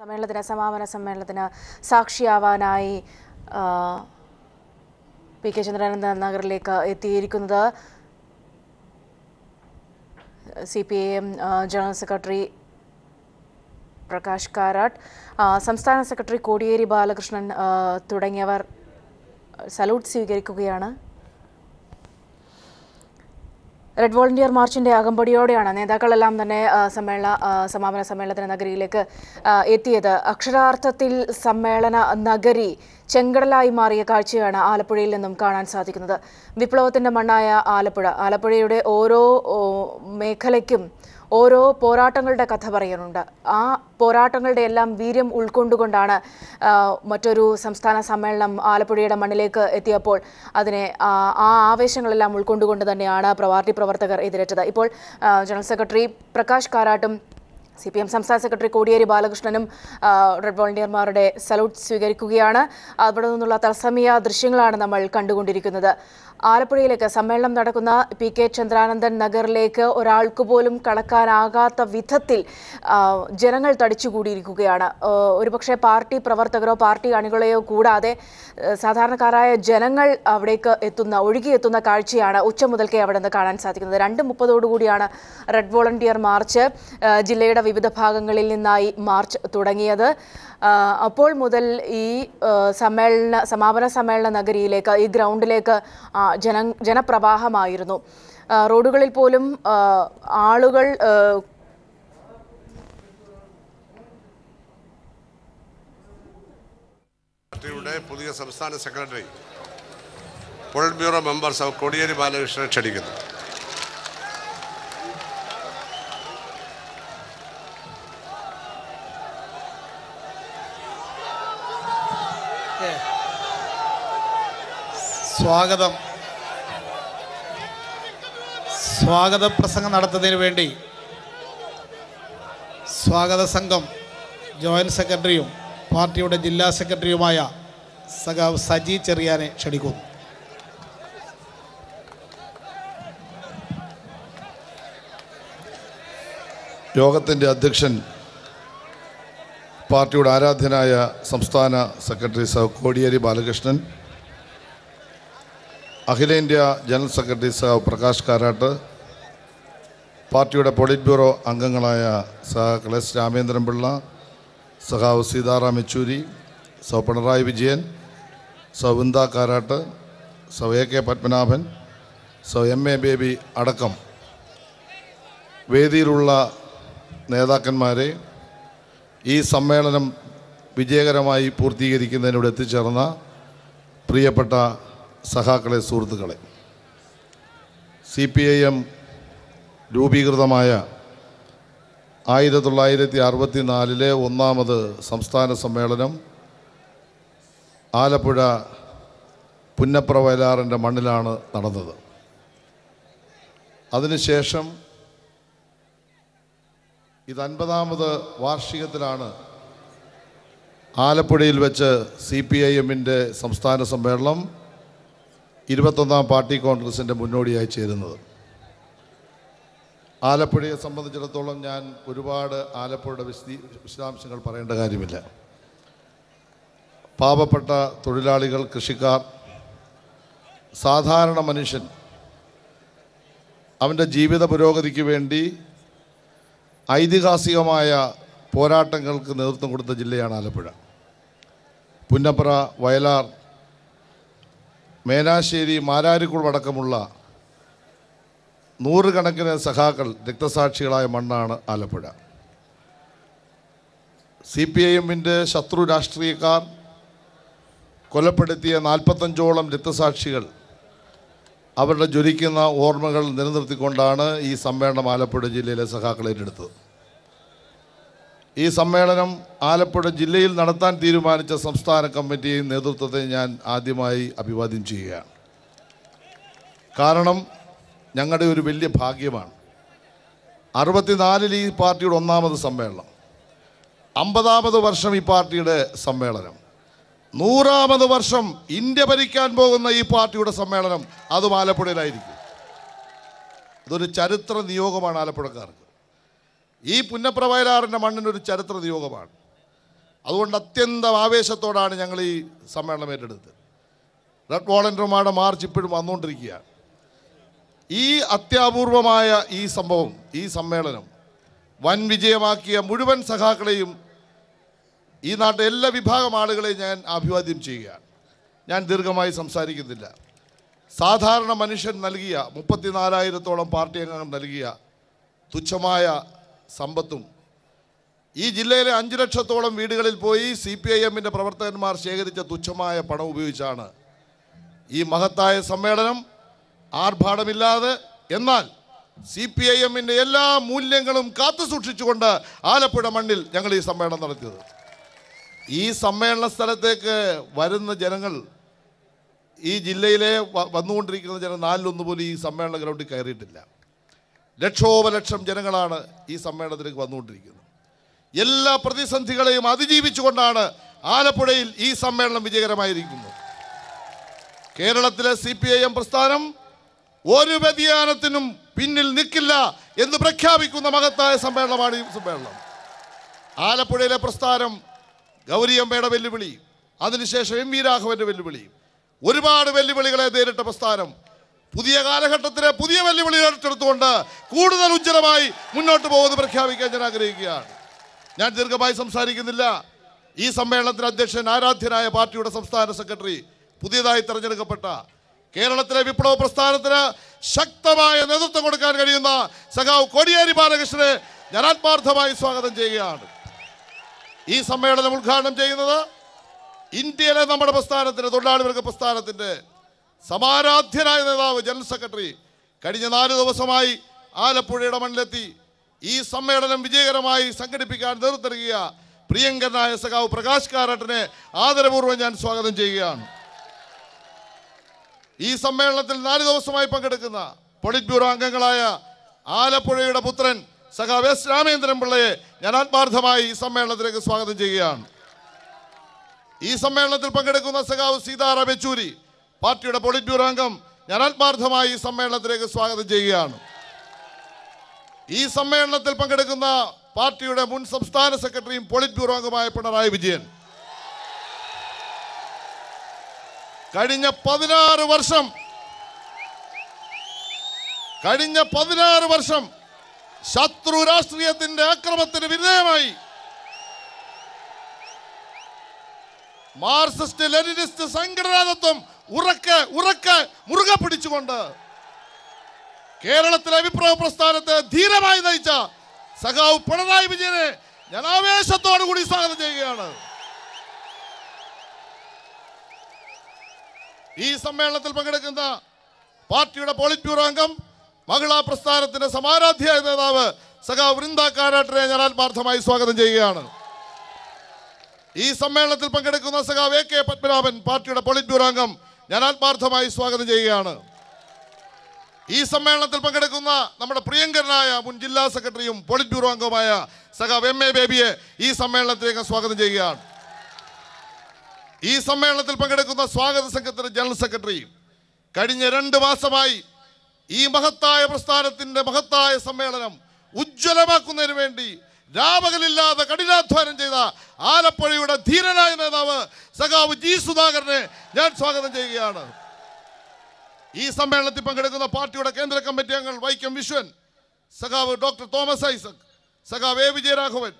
സമ്മേളനത്തിന് സമാപന സമ്മേളനത്തിന് സാക്ഷിയാവാനായി പി കെ ചന്ദ്രാനന്ദ നഗറിലേക്ക് എത്തിയിരിക്കുന്നത് C P I M general secretary Prakash Karat സംസ്ഥാന സെക്രട്ടറി കോടിയേരി ബാലകൃഷ്ണൻ തുടങ്ങിയവർ സല്യൂട്ട് സ്വീകരിക്കുകയാണ് റെഡ് വോളണ്ടിയർ മാർച്ചിന്റെ അകമ്പടിയോടെയാണ് നേതാക്കളെല്ലാം തന്നെ സമ്മേളന സമാപന സമ്മേളനത്തിന് നഗരിയിലേക്ക് എത്തിയത് അക്ഷരാർത്ഥത്തിൽ സമ്മേളന നഗരി ചെങ്കടലായി മാറിയ കാഴ്ചയാണ് ആലപ്പുഴയിൽ നിന്നും കാണാൻ സാധിക്കുന്നത് വിപ്ലവത്തിന്റെ മണ്ണായ ആലപ്പുഴ ആലപ്പുഴയുടെ ഓരോ മേഖലയ്ക്കും ഓരോ പോരാട്ടങ്ങളുടെ കഥ പറയാനുണ്ട് ആ പോരാട്ടങ്ങളുടെ എല്ലാം വീര്യം ഉൾക്കൊണ്ടുകൊണ്ടാണ് മറ്റൊരു സംസ്ഥാന സമ്മേളനം ആലപ്പുഴയുടെ മണ്ണിലേക്ക് എത്തിയപ്പോൾ അതിനെ ആ ആവേശങ്ങളെല്ലാം ഉൾക്കൊണ്ടുകൊണ്ട് തന്നെയാണ് പ്രവാർട്ടി പ്രവർത്തകർ എതിരേറ്റത് ഇപ്പോൾ ജനറൽ സെക്രട്ടറി പ്രകാശ് കാരാട്ടും സി പി എം സംസ്ഥാന സെക്രട്ടറി കോടിയേരി ബാലകൃഷ്ണനും റെഡ് വോളണ്ടിയർമാരുടെ സലൂട്ട് സ്വീകരിക്കുകയാണ് അവിടെ നിന്നുള്ള തത്സമയ ദൃശ്യങ്ങളാണ് നമ്മൾ കണ്ടുകൊണ്ടിരിക്കുന്നത് ആലപ്പുഴയിലേക്ക് സമ്മേളനം നടക്കുന്ന പി കെ ചന്ദ്രാനന്ദൻ നഗറിലേക്ക് ഒരാൾക്ക് പോലും കടക്കാനാകാത്ത വിധത്തിൽ ജനങ്ങൾ തടിച്ചുകൂടിയിരിക്കുകയാണ് ഒരുപക്ഷെ പാർട്ടി പ്രവർത്തകരോ പാർട്ടി അണികളെയോ കൂടാതെ സാധാരണക്കാരായ ജനങ്ങൾ അവിടേക്ക് എത്തുന്ന ഒഴുകിയെത്തുന്ന കാഴ്ചയാണ് ഉച്ച മുതൽക്കേ അവിടെ നിന്ന് കാണാൻ സാധിക്കുന്നത് രണ്ട് മുപ്പതോടുകൂടിയാണ് റെഡ് വോളണ്ടിയർ മാർച്ച് ജില്ലയുടെ വിവിധ ഭാഗങ്ങളിൽ നിന്നായി മാർച്ച് തുടങ്ങിയത് അപ്പോൾ മുതൽ ഈ സമ്മേളന സമാപന സമ്മേളന നഗരിയിലേക്ക് ഈ ഗ്രൗണ്ടിലേക്ക് ജന ജനപ്രവാഹമായിരുന്നു റോഡുകളിൽ പോലും ആളുകൾ പാർട്ടിയുടെ പുതിയ സംസ്ഥാന secretary politburo member Kodiyeri ബാലകൃഷ്ണനെ ക്ഷണിക്കുന്നു സ്വാഗതം സ്വാഗത പ്രസംഗം നടത്തുന്നതിന് വേണ്ടി സ്വാഗത സംഘം ജോയിൻറ്റ് സെക്രട്ടറിയും പാർട്ടിയുടെ ജില്ലാ സെക്രട്ടറിയുമായ സഖാവ് സജി ചെറിയാനെ ക്ഷണിക്കുന്നു യോഗത്തിൻ്റെ അധ്യക്ഷൻ പാർട്ടിയുടെ ആരാധ്യനായ സംസ്ഥാന സെക്രട്ടറി സഹ കോടിയേരി ബാലകൃഷ്ണൻ അഖിലേന്ത്യാ ജനറൽ സെക്രട്ടറി സഹ പ്രകാശ് കാരാട്ട് പാർട്ടിയുടെ പൊളിറ്റ് ബ്യൂറോ അംഗങ്ങളായ സഹ എസ് രാമേന്ദ്രൻപിള്ള സഹാവ് സീതാറാം യെച്ചൂരി സൗ പിണറായി വിജയൻ സൗ വൃന്ദ കാരാട്ട് സൗ എ കെ പത്മനാഭൻ സൗ എം എ ബേബി അടക്കം വേദിയിലുള്ള നേതാക്കന്മാരെ ഈ സമ്മേളനം വിജയകരമായി പൂർത്തീകരിക്കുന്നതിനോട് എത്തിച്ചേർന്ന പ്രിയപ്പെട്ട സഹാക്കളെ സുഹൃത്തുക്കളെ സി പി ഐ എം രൂപീകൃതമായ ആയിരത്തി തൊള്ളായിരത്തി അറുപത്തി നാലിലെ ഒന്നാമത് സംസ്ഥാന സമ്മേളനം ആലപ്പുഴ പുന്നപ്ര വയലാറിൻ്റെ മണ്ണിലാണ് നടന്നത് അതിനുശേഷം ഇത് അൻപതാമത് വാർഷികത്തിലാണ് ആലപ്പുഴയിൽ വെച്ച് സി പി ഐ എമ്മിൻ്റെ സംസ്ഥാന സമ്മേളനം ഇരുപത്തൊന്നാം പാർട്ടി കോൺഗ്രസിൻ്റെ മുന്നോടിയായി ചേരുന്നത് ആലപ്പുഴയെ സംബന്ധിച്ചിടത്തോളം ഞാൻ ഒരുപാട് ആലപ്പുഴയുടെ വിശദീ വിശദാംശങ്ങൾ പറയേണ്ട കാര്യമില്ല പാവപ്പെട്ട തൊഴിലാളികൾ കൃഷിക്കാർ സാധാരണ മനുഷ്യൻ അവൻ്റെ ജീവിത പുരോഗതിക്ക് വേണ്ടി ഐതിഹാസികമായ പോരാട്ടങ്ങൾക്ക് നേതൃത്വം കൊടുത്ത ജില്ലയാണ് ആലപ്പുഴ പുന്നപ്ര വയലാർ മേനാശ്ശേരി അടക്കമുള്ള നൂറുകണക്കിന് സഖാക്കൾ രക്തസാക്ഷികളായ മണ്ണാണ് ആലപ്പുഴ സി പി ഐഎമ്മിൻ്റെ ശത്രു രാഷ്ട്രീയക്കാർ കൊലപ്പെടുത്തിയ നാൽപ്പത്തഞ്ചോളം രക്തസാക്ഷികൾ അവരുടെ ജ്വലിക്കുന്ന ഓർമ്മകൾ നിലനിർത്തിക്കൊണ്ടാണ് ഈ സമ്മേളനം ആലപ്പുഴ ജില്ലയിലെ സഖാക്കൾ ഏറ്റെടുത്തത് ഈ സമ്മേളനം ആലപ്പുഴ ജില്ലയിൽ നടത്താൻ തീരുമാനിച്ച സംസ്ഥാന കമ്മിറ്റിയും നേതൃത്വത്തെ ഞാൻ ആദ്യമായി അഭിവാദ്യം ചെയ്യുകയാണ് കാരണം ഞങ്ങളുടെ ഒരു വലിയ ഭാഗ്യമാണ് അറുപത്തിനാലിൽ ഈ പാർട്ടിയുടെ ഒന്നാമത് സമ്മേളനം അമ്പതാമത് വർഷം ഈ പാർട്ടിയുടെ സമ്മേളനം നൂറാമത് വർഷം ഇന്ത്യ ഭരിക്കാൻ പോകുന്ന ഈ പാർട്ടിയുടെ സമ്മേളനം അതും ആലപ്പുഴയിലായിരിക്കും ഇതൊരു ചരിത്ര നിയോഗമാണ് ആലപ്പുഴക്കാർക്ക് ഈ പുന്നപ്രവയലാറിൻ്റെ മണ്ണിനൊരു ചരിത്ര നിയോഗമാണ് അതുകൊണ്ട് അത്യന്തം ആവേശത്തോടാണ് ഞങ്ങൾ ഈ സമ്മേളനം ഏറ്റെടുത്തത് റെഡ് വോളണ്ടിയർമാരുടെ മാർച്ച് ഇപ്പോഴും വന്നുകൊണ്ടിരിക്കുകയാണ് ഈ അത്യപൂർവമായ ഈ സംഭവം ഈ സമ്മേളനം വൻ വിജയമാക്കിയ മുഴുവൻ സഖാക്കളെയും ഈ നാട്ടിലെ എല്ലാ വിഭാഗം ആളുകളെയും ഞാൻ അഭിവാദ്യം ചെയ്യുകയാണ് ഞാൻ ദീർഘമായി സംസാരിക്കുന്നില്ല സാധാരണ മനുഷ്യൻ നൽകിയ മുപ്പത്തിനാലായിരത്തോളം പാർട്ടി അംഗങ്ങൾ നൽകിയ തുച്ഛമായ സമ്പത്തും ഈ ജില്ലയിലെ അഞ്ചു ലക്ഷത്തോളം വീടുകളിൽ പോയി സി പി ഐ എമ്മിൻ്റെ പ്രവർത്തകന്മാർ ശേഖരിച്ച തുച്ഛമായ പണം ഉപയോഗിച്ചാണ് ഈ മഹത്തായ സമ്മേളനം ആർഭാടമില്ലാതെ എന്നാൽ സി പി ഐ എമ്മിൻ്റെ എല്ലാ മൂല്യങ്ങളും കാത്തു സൂക്ഷിച്ചുകൊണ്ട് ആലപ്പുഴ മണ്ണിൽ ഞങ്ങൾ ഈ സമ്മേളനം നടത്തിയത് ഈ സമ്മേളന സ്ഥലത്തേക്ക് വരുന്ന ജനങ്ങൾ ഈ ജില്ലയിലെ വന്നുകൊണ്ടിരിക്കുന്ന ജനം നാലിലൊന്ന് പോലും ഈ സമ്മേളന ഗ്രൗണ്ടിൽ കയറിയിട്ടില്ല ലക്ഷോപലക്ഷം ജനങ്ങളാണ് ഈ സമ്മേളനത്തിലേക്ക് വന്നുകൊണ്ടിരിക്കുന്നത് എല്ലാ പ്രതിസന്ധികളെയും അതിജീവിച്ചുകൊണ്ടാണ് ആലപ്പുഴയിൽ ഈ സമ്മേളനം വിജയകരമായിരിക്കുന്നത് കേരളത്തിലെ സി പി ഐ എം പ്രസ്ഥാനം ഒരു വ്യതിയാനത്തിനും പിന്നിൽ നിൽക്കില്ല എന്ന് പ്രഖ്യാപിക്കുന്ന മഹത്തായ സമ്മേളനമാണ് ഈ സമ്മേളനം ആലപ്പുഴയിലെ പ്രസ്ഥാനം ഗൗരിയമ്മയുടെ വെല്ലുവിളി അതിനുശേഷം എം വി രാഘവന്റെ വെല്ലുവിളി ഒരുപാട് വെല്ലുവിളികളെ നേരിട്ട പ്രസ്ഥാനം പുതിയ കാലഘട്ടത്തിലെ പുതിയ വെല്ലുവിളികൾ ഏറ്റെടുത്തുകൊണ്ട് കൂടുതൽ ഉജ്ജ്വലമായി മുന്നോട്ട് പോകുന്നത് പ്രഖ്യാപിക്കാൻ ഞാൻ ആഗ്രഹിക്കുകയാണ് ഞാൻ ദീർഘമായി സംസാരിക്കുന്നില്ല ഈ സമ്മേളനത്തിന് അധ്യക്ഷൻ ആരാധ്യനായ പാർട്ടിയുടെ സംസ്ഥാന സെക്രട്ടറി പുതിയതായി തെരഞ്ഞെടുക്കപ്പെട്ട കേരളത്തിലെ വിപ്ലവ പ്രസ്ഥാനത്തിന് ശക്തമായ നേതൃത്വം കൊടുക്കാൻ കഴിയുന്ന സഖാവ് കോടിയേരി ബാലകൃഷ്ണനെ ഞാൻ ആത്മാർത്ഥമായി സ്വാഗതം ചെയ്യുകയാണ് ഈ സമ്മേളനം ഉദ്ഘാടനം ചെയ്യുന്നത് ഇന്ത്യയിലെ നമ്മുടെ പ്രസ്ഥാനത്തിൻ്റെ തൊഴിലാളി വർഗ പ്രസ്ഥാനത്തിൻ്റെ സമാരാധ്യനായ നേതാവ് ജനറൽ സെക്രട്ടറി കഴിഞ്ഞ നാല് ദിവസമായി ആലപ്പുഴയുടെ മണ്ണിലെത്തി ഈ സമ്മേളനം വിജയകരമായി സംഘടിപ്പിക്കാൻ നേതൃത്വം പ്രിയങ്കരനായ സഖാവ് പ്രകാശ് കാരാട്ടിനെ ആദരപൂർവ്വം ഞാൻ സ്വാഗതം ചെയ്യുകയാണ് ഈ സമ്മേളനത്തിൽ നാല് ദിവസമായി പങ്കെടുക്കുന്ന പൊളിറ്റ് ബ്യൂറോ അംഗങ്ങളായ ആലപ്പുഴയുടെ പുത്രൻ സഖാവ് എസ് രാമേന്ദ്രൻ പിള്ളയെ ഞാൻ ആത്മാർത്ഥമായി ഈ സമ്മേളനത്തിലേക്ക് സ്വാഗതം ചെയ്യുകയാണ് ഈ സമ്മേളനത്തിൽ പങ്കെടുക്കുന്ന സഖാവ് സീതാറാം യെച്ചൂരി പാർട്ടിയുടെ പൊളിറ്റ് ബ്യൂറോ അംഗം ഞാൻ ആത്മാർത്ഥമായി ഈ സമ്മേളനത്തിലേക്ക് സ്വാഗതം ചെയ്യുകയാണ് ഈ സമ്മേളനത്തിൽ പങ്കെടുക്കുന്ന പാർട്ടിയുടെ മുൻ സംസ്ഥാന സെക്രട്ടറിയും പൊളിറ്റ് ബ്യൂറോ അംഗമായ പിണറായി വിജയൻ കഴിഞ്ഞ പതിനാറ് വർഷം കഴിഞ്ഞ പതിനാറ് വർഷം ശത്രു രാഷ്ട്രീയത്തിന്റെ അക്രമത്തിന് വിധേയമായി മാർസിസ്റ്റ് ലെനിനിസ്റ്റ് സംഘടനാതത്വം ഉറക്കെ ഉറക്കെ മുറുകെ പിടിച്ചുകൊണ്ട് കേരളത്തിലെ അഭിപ്രായ പ്രസ്ഥാനത്തെ ധീരമായി നയിച്ച സഖാവ് പിണറായി വിജയനെ ഞാൻ ആവേശത്തോടു കൂടി സ്വാഗതം ചെയ്യുകയാണ് ഈ സമ്മേളനത്തിൽ പങ്കെടുക്കുന്ന പാർട്ടിയുടെ പോളിറ്റ് ബ്യൂറോ അംഗം മഹിളാ പ്രസ്ഥാനത്തിന്റെ സമാരാധ്യായ നേതാവ് സഖാ വൃന്ദ കാരാട്ടിനെ ഞാൻ ആത്മാർത്ഥമായി സ്വാഗതം ചെയ്യുകയാണ് ഈ സമ്മേളനത്തിൽ പങ്കെടുക്കുന്ന സഖാ എ കെ പത്മനാഭൻ പാർട്ടിയുടെ പോളിറ്റ് ബ്യൂറോ അംഗം ഞാൻ ആത്മാർത്ഥമായി സ്വാഗതം ചെയ്യുകയാണ് ഈ സമ്മേളനത്തിൽ പങ്കെടുക്കുന്ന നമ്മുടെ പ്രിയങ്കരനായ മുൻ ജില്ലാ സെക്രട്ടറിയും പോളിറ്റ് ബ്യൂറോ അംഗവുമായ സഖാവ് എം എ ബേബിയെ ഈ സമ്മേളനത്തിലേക്ക് സ്വാഗതം ചെയ്യുകയാണ് ഈ സമ്മേളനത്തിൽ പങ്കെടുക്കുന്ന സ്വാഗത സംഘത്തിന്റെ ജനറൽ സെക്രട്ടറി കഴിഞ്ഞ രണ്ട് മാസമായി ഈ മഹത്തായ പ്രസ്ഥാനത്തിന്റെ മഹത്തായ സമ്മേളനം ഉജ്ജ്വലമാക്കുന്നതിന് വേണ്ടി രാപകലില്ലാതെ കഠിനാധ്വാനം ചെയ്ത ആലപ്പുഴയുടെ ധീരനായ നേതാവ് സഖാവ് ജി സുധാകരനെ ഞാൻ സ്വാഗതം ചെയ്യുകയാണ് ഈ സമ്മേളനത്തിൽ പങ്കെടുക്കുന്ന പാർട്ടിയുടെ കേന്ദ്ര കമ്മിറ്റി അംഗങ്ങൾ വൈക്കം വിശ്വൻ സഖാവ് ഡോക്ടർ തോമസ് ഐസക് സഖാവ് എ വിജയരാഘവൻ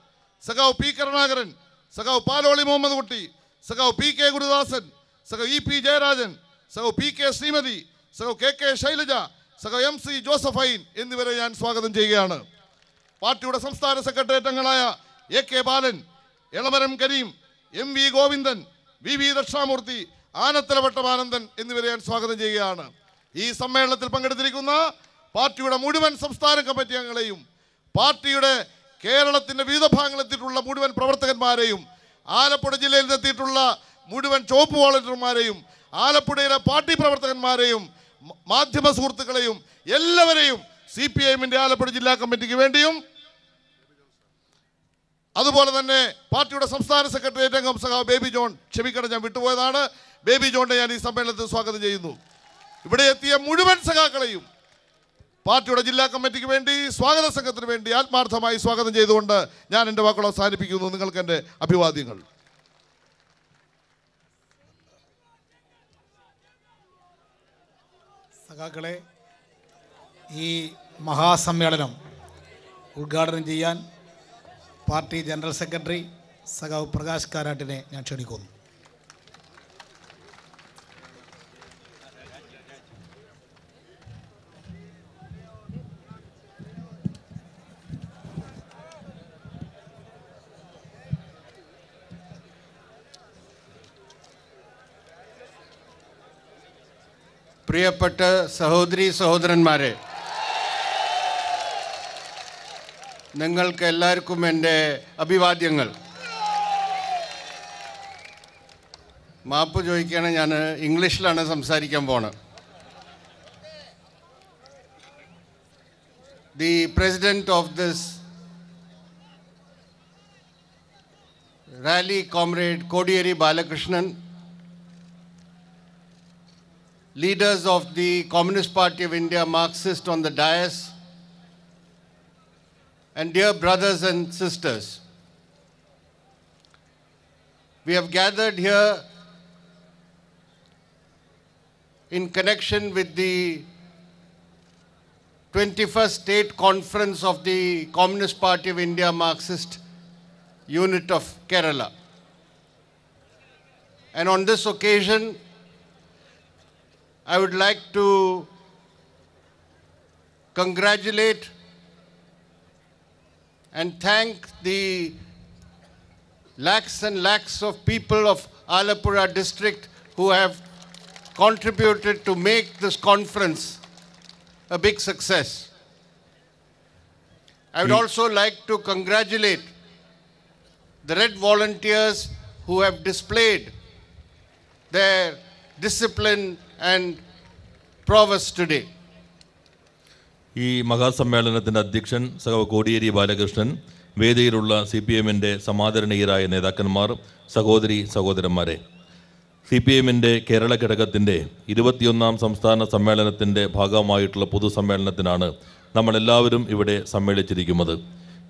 സഖാവ് പി കരുണാകരൻ സഖാവ് പാലോളി മുഹമ്മദ് കുട്ടി സഖാവ് പി കെ ഗുരുദാസൻ സഖാവ് ഇ പി ജയരാജൻ സഖാവ് പി കെ ശ്രീമതി സഖാവ് കെ കെ ശൈലജ സഖാവ് എം സി ജോസഫൈൻ എന്നിവരെ ഞാൻ സ്വാഗതം ചെയ്യുകയാണ് പാർട്ടിയുടെ സംസ്ഥാന സെക്രട്ടേറിയറ്റ് അംഗങ്ങളായ A K Balan Elamaram Kareem M V Govindan V V Dakshinamurthy Anathalavattom Anandan എന്നിവരെ ഞാൻ സ്വാഗതം ചെയ്യുകയാണ് ഈ സമ്മേളനത്തിൽ പങ്കെടുത്തിരിക്കുന്ന പാർട്ടിയുടെ മുഴുവൻ സംസ്ഥാന കമ്മിറ്റി അംഗങ്ങളെയും പാർട്ടിയുടെ കേരളത്തിൻ്റെ വിവിധ ഭാഗങ്ങളെത്തിയിട്ടുള്ള മുഴുവൻ പ്രവർത്തകന്മാരെയും ആലപ്പുഴ ജില്ലയിൽ എത്തിയിട്ടുള്ള മുഴുവൻ ചോപ്പ് വോളണ്ടിയർമാരെയും ആലപ്പുഴയിലെ പാർട്ടി പ്രവർത്തകന്മാരെയും മാധ്യമ സുഹൃത്തുക്കളെയും എല്ലാവരെയും സി പി ഐഎമ്മിൻ്റെ ആലപ്പുഴ ജില്ലാ കമ്മിറ്റിക്ക് വേണ്ടിയും അതുപോലെ തന്നെ പാർട്ടിയുടെ സംസ്ഥാന സെക്രട്ടേറിയറ്റ് അംഗം സഖാവ് ബേബി ജോൺ ക്ഷമിക്കണം ഞാൻ വിട്ടുപോയതാണ് ബേബി ജോണിനെ ഞാൻ ഈ സമ്മേളനത്തിൽ സ്വാഗതം ചെയ്യുന്നു ഇവിടെ എത്തിയ മുഴുവൻ സഖാക്കളെയും പാർട്ടിയുടെ ജില്ലാ കമ്മിറ്റിക്ക് വേണ്ടി സ്വാഗത സംഘത്തിന് വേണ്ടി ആത്മാർത്ഥമായി സ്വാഗതം ചെയ്തുകൊണ്ട് ഞാൻ എൻ്റെ വാക്കുകൾ അവസാനിപ്പിക്കുന്നു നിങ്ങൾക്ക് എൻ്റെ അഭിവാദ്യങ്ങൾ സഖാക്കളെ ഈ മഹാസമ്മേളനം ഉദ്ഘാടനം ചെയ്യാൻ പാർട്ടി ജനറൽ സെക്രട്ടറി സഖാവ് പ്രകാശ് കാരാട്ടിനെ ഞാൻ ക്ഷണിക്കുന്നു പ്രിയപ്പെട്ട സഹോദരി സഹോദരന്മാരെ നിങ്ങൾക്ക് എല്ലാവർക്കും എൻ്റെ അഭിവാദ്യങ്ങൾ മാപ്പ് ചോദിക്കുകയാണെങ്കിൽ ഞാൻ ഇംഗ്ലീഷിലാണ് സംസാരിക്കാൻ പോണത് the president of this rally comrade Kodiyeri Balakrishnan leaders of the Communist Party of India, Marxist on the dais, and dear brothers and sisters, we have gathered here in connection with the 21st State Conference of the Communist Party of India Marxist Unit of Kerala. And on this occasion, I would like to congratulate and thank the lakhs and lakhs of people of Alapura district who have contributed to make this conference a big success. I would mm. also like to congratulate the Red Volunteers who have displayed their discipline and prowess today ഈ മഹാസമ്മേളനത്തിന്റെ അധ്യക്ഷൻ സഹ കോടിയേരി ബാലകൃഷ്ണൻ വേദിയിലുള്ള C P എമ്മിൻ്റെ സമാദരണീയരായ നേതാക്കന്മാർ സഹോദരി സഹോദരന്മാരെ സി പി എമ്മിൻ്റെ കേരള ഘടകത്തിൻ്റെ ഇരുപത്തിയൊന്നാം സംസ്ഥാന സമ്മേളനത്തിൻ്റെ ഭാഗമായിട്ടുള്ള പൊതുസമ്മേളനത്തിനാണ് നമ്മളെല്ലാവരും ഇവിടെ സമ്മേളിച്ചിരിക്കുന്നത്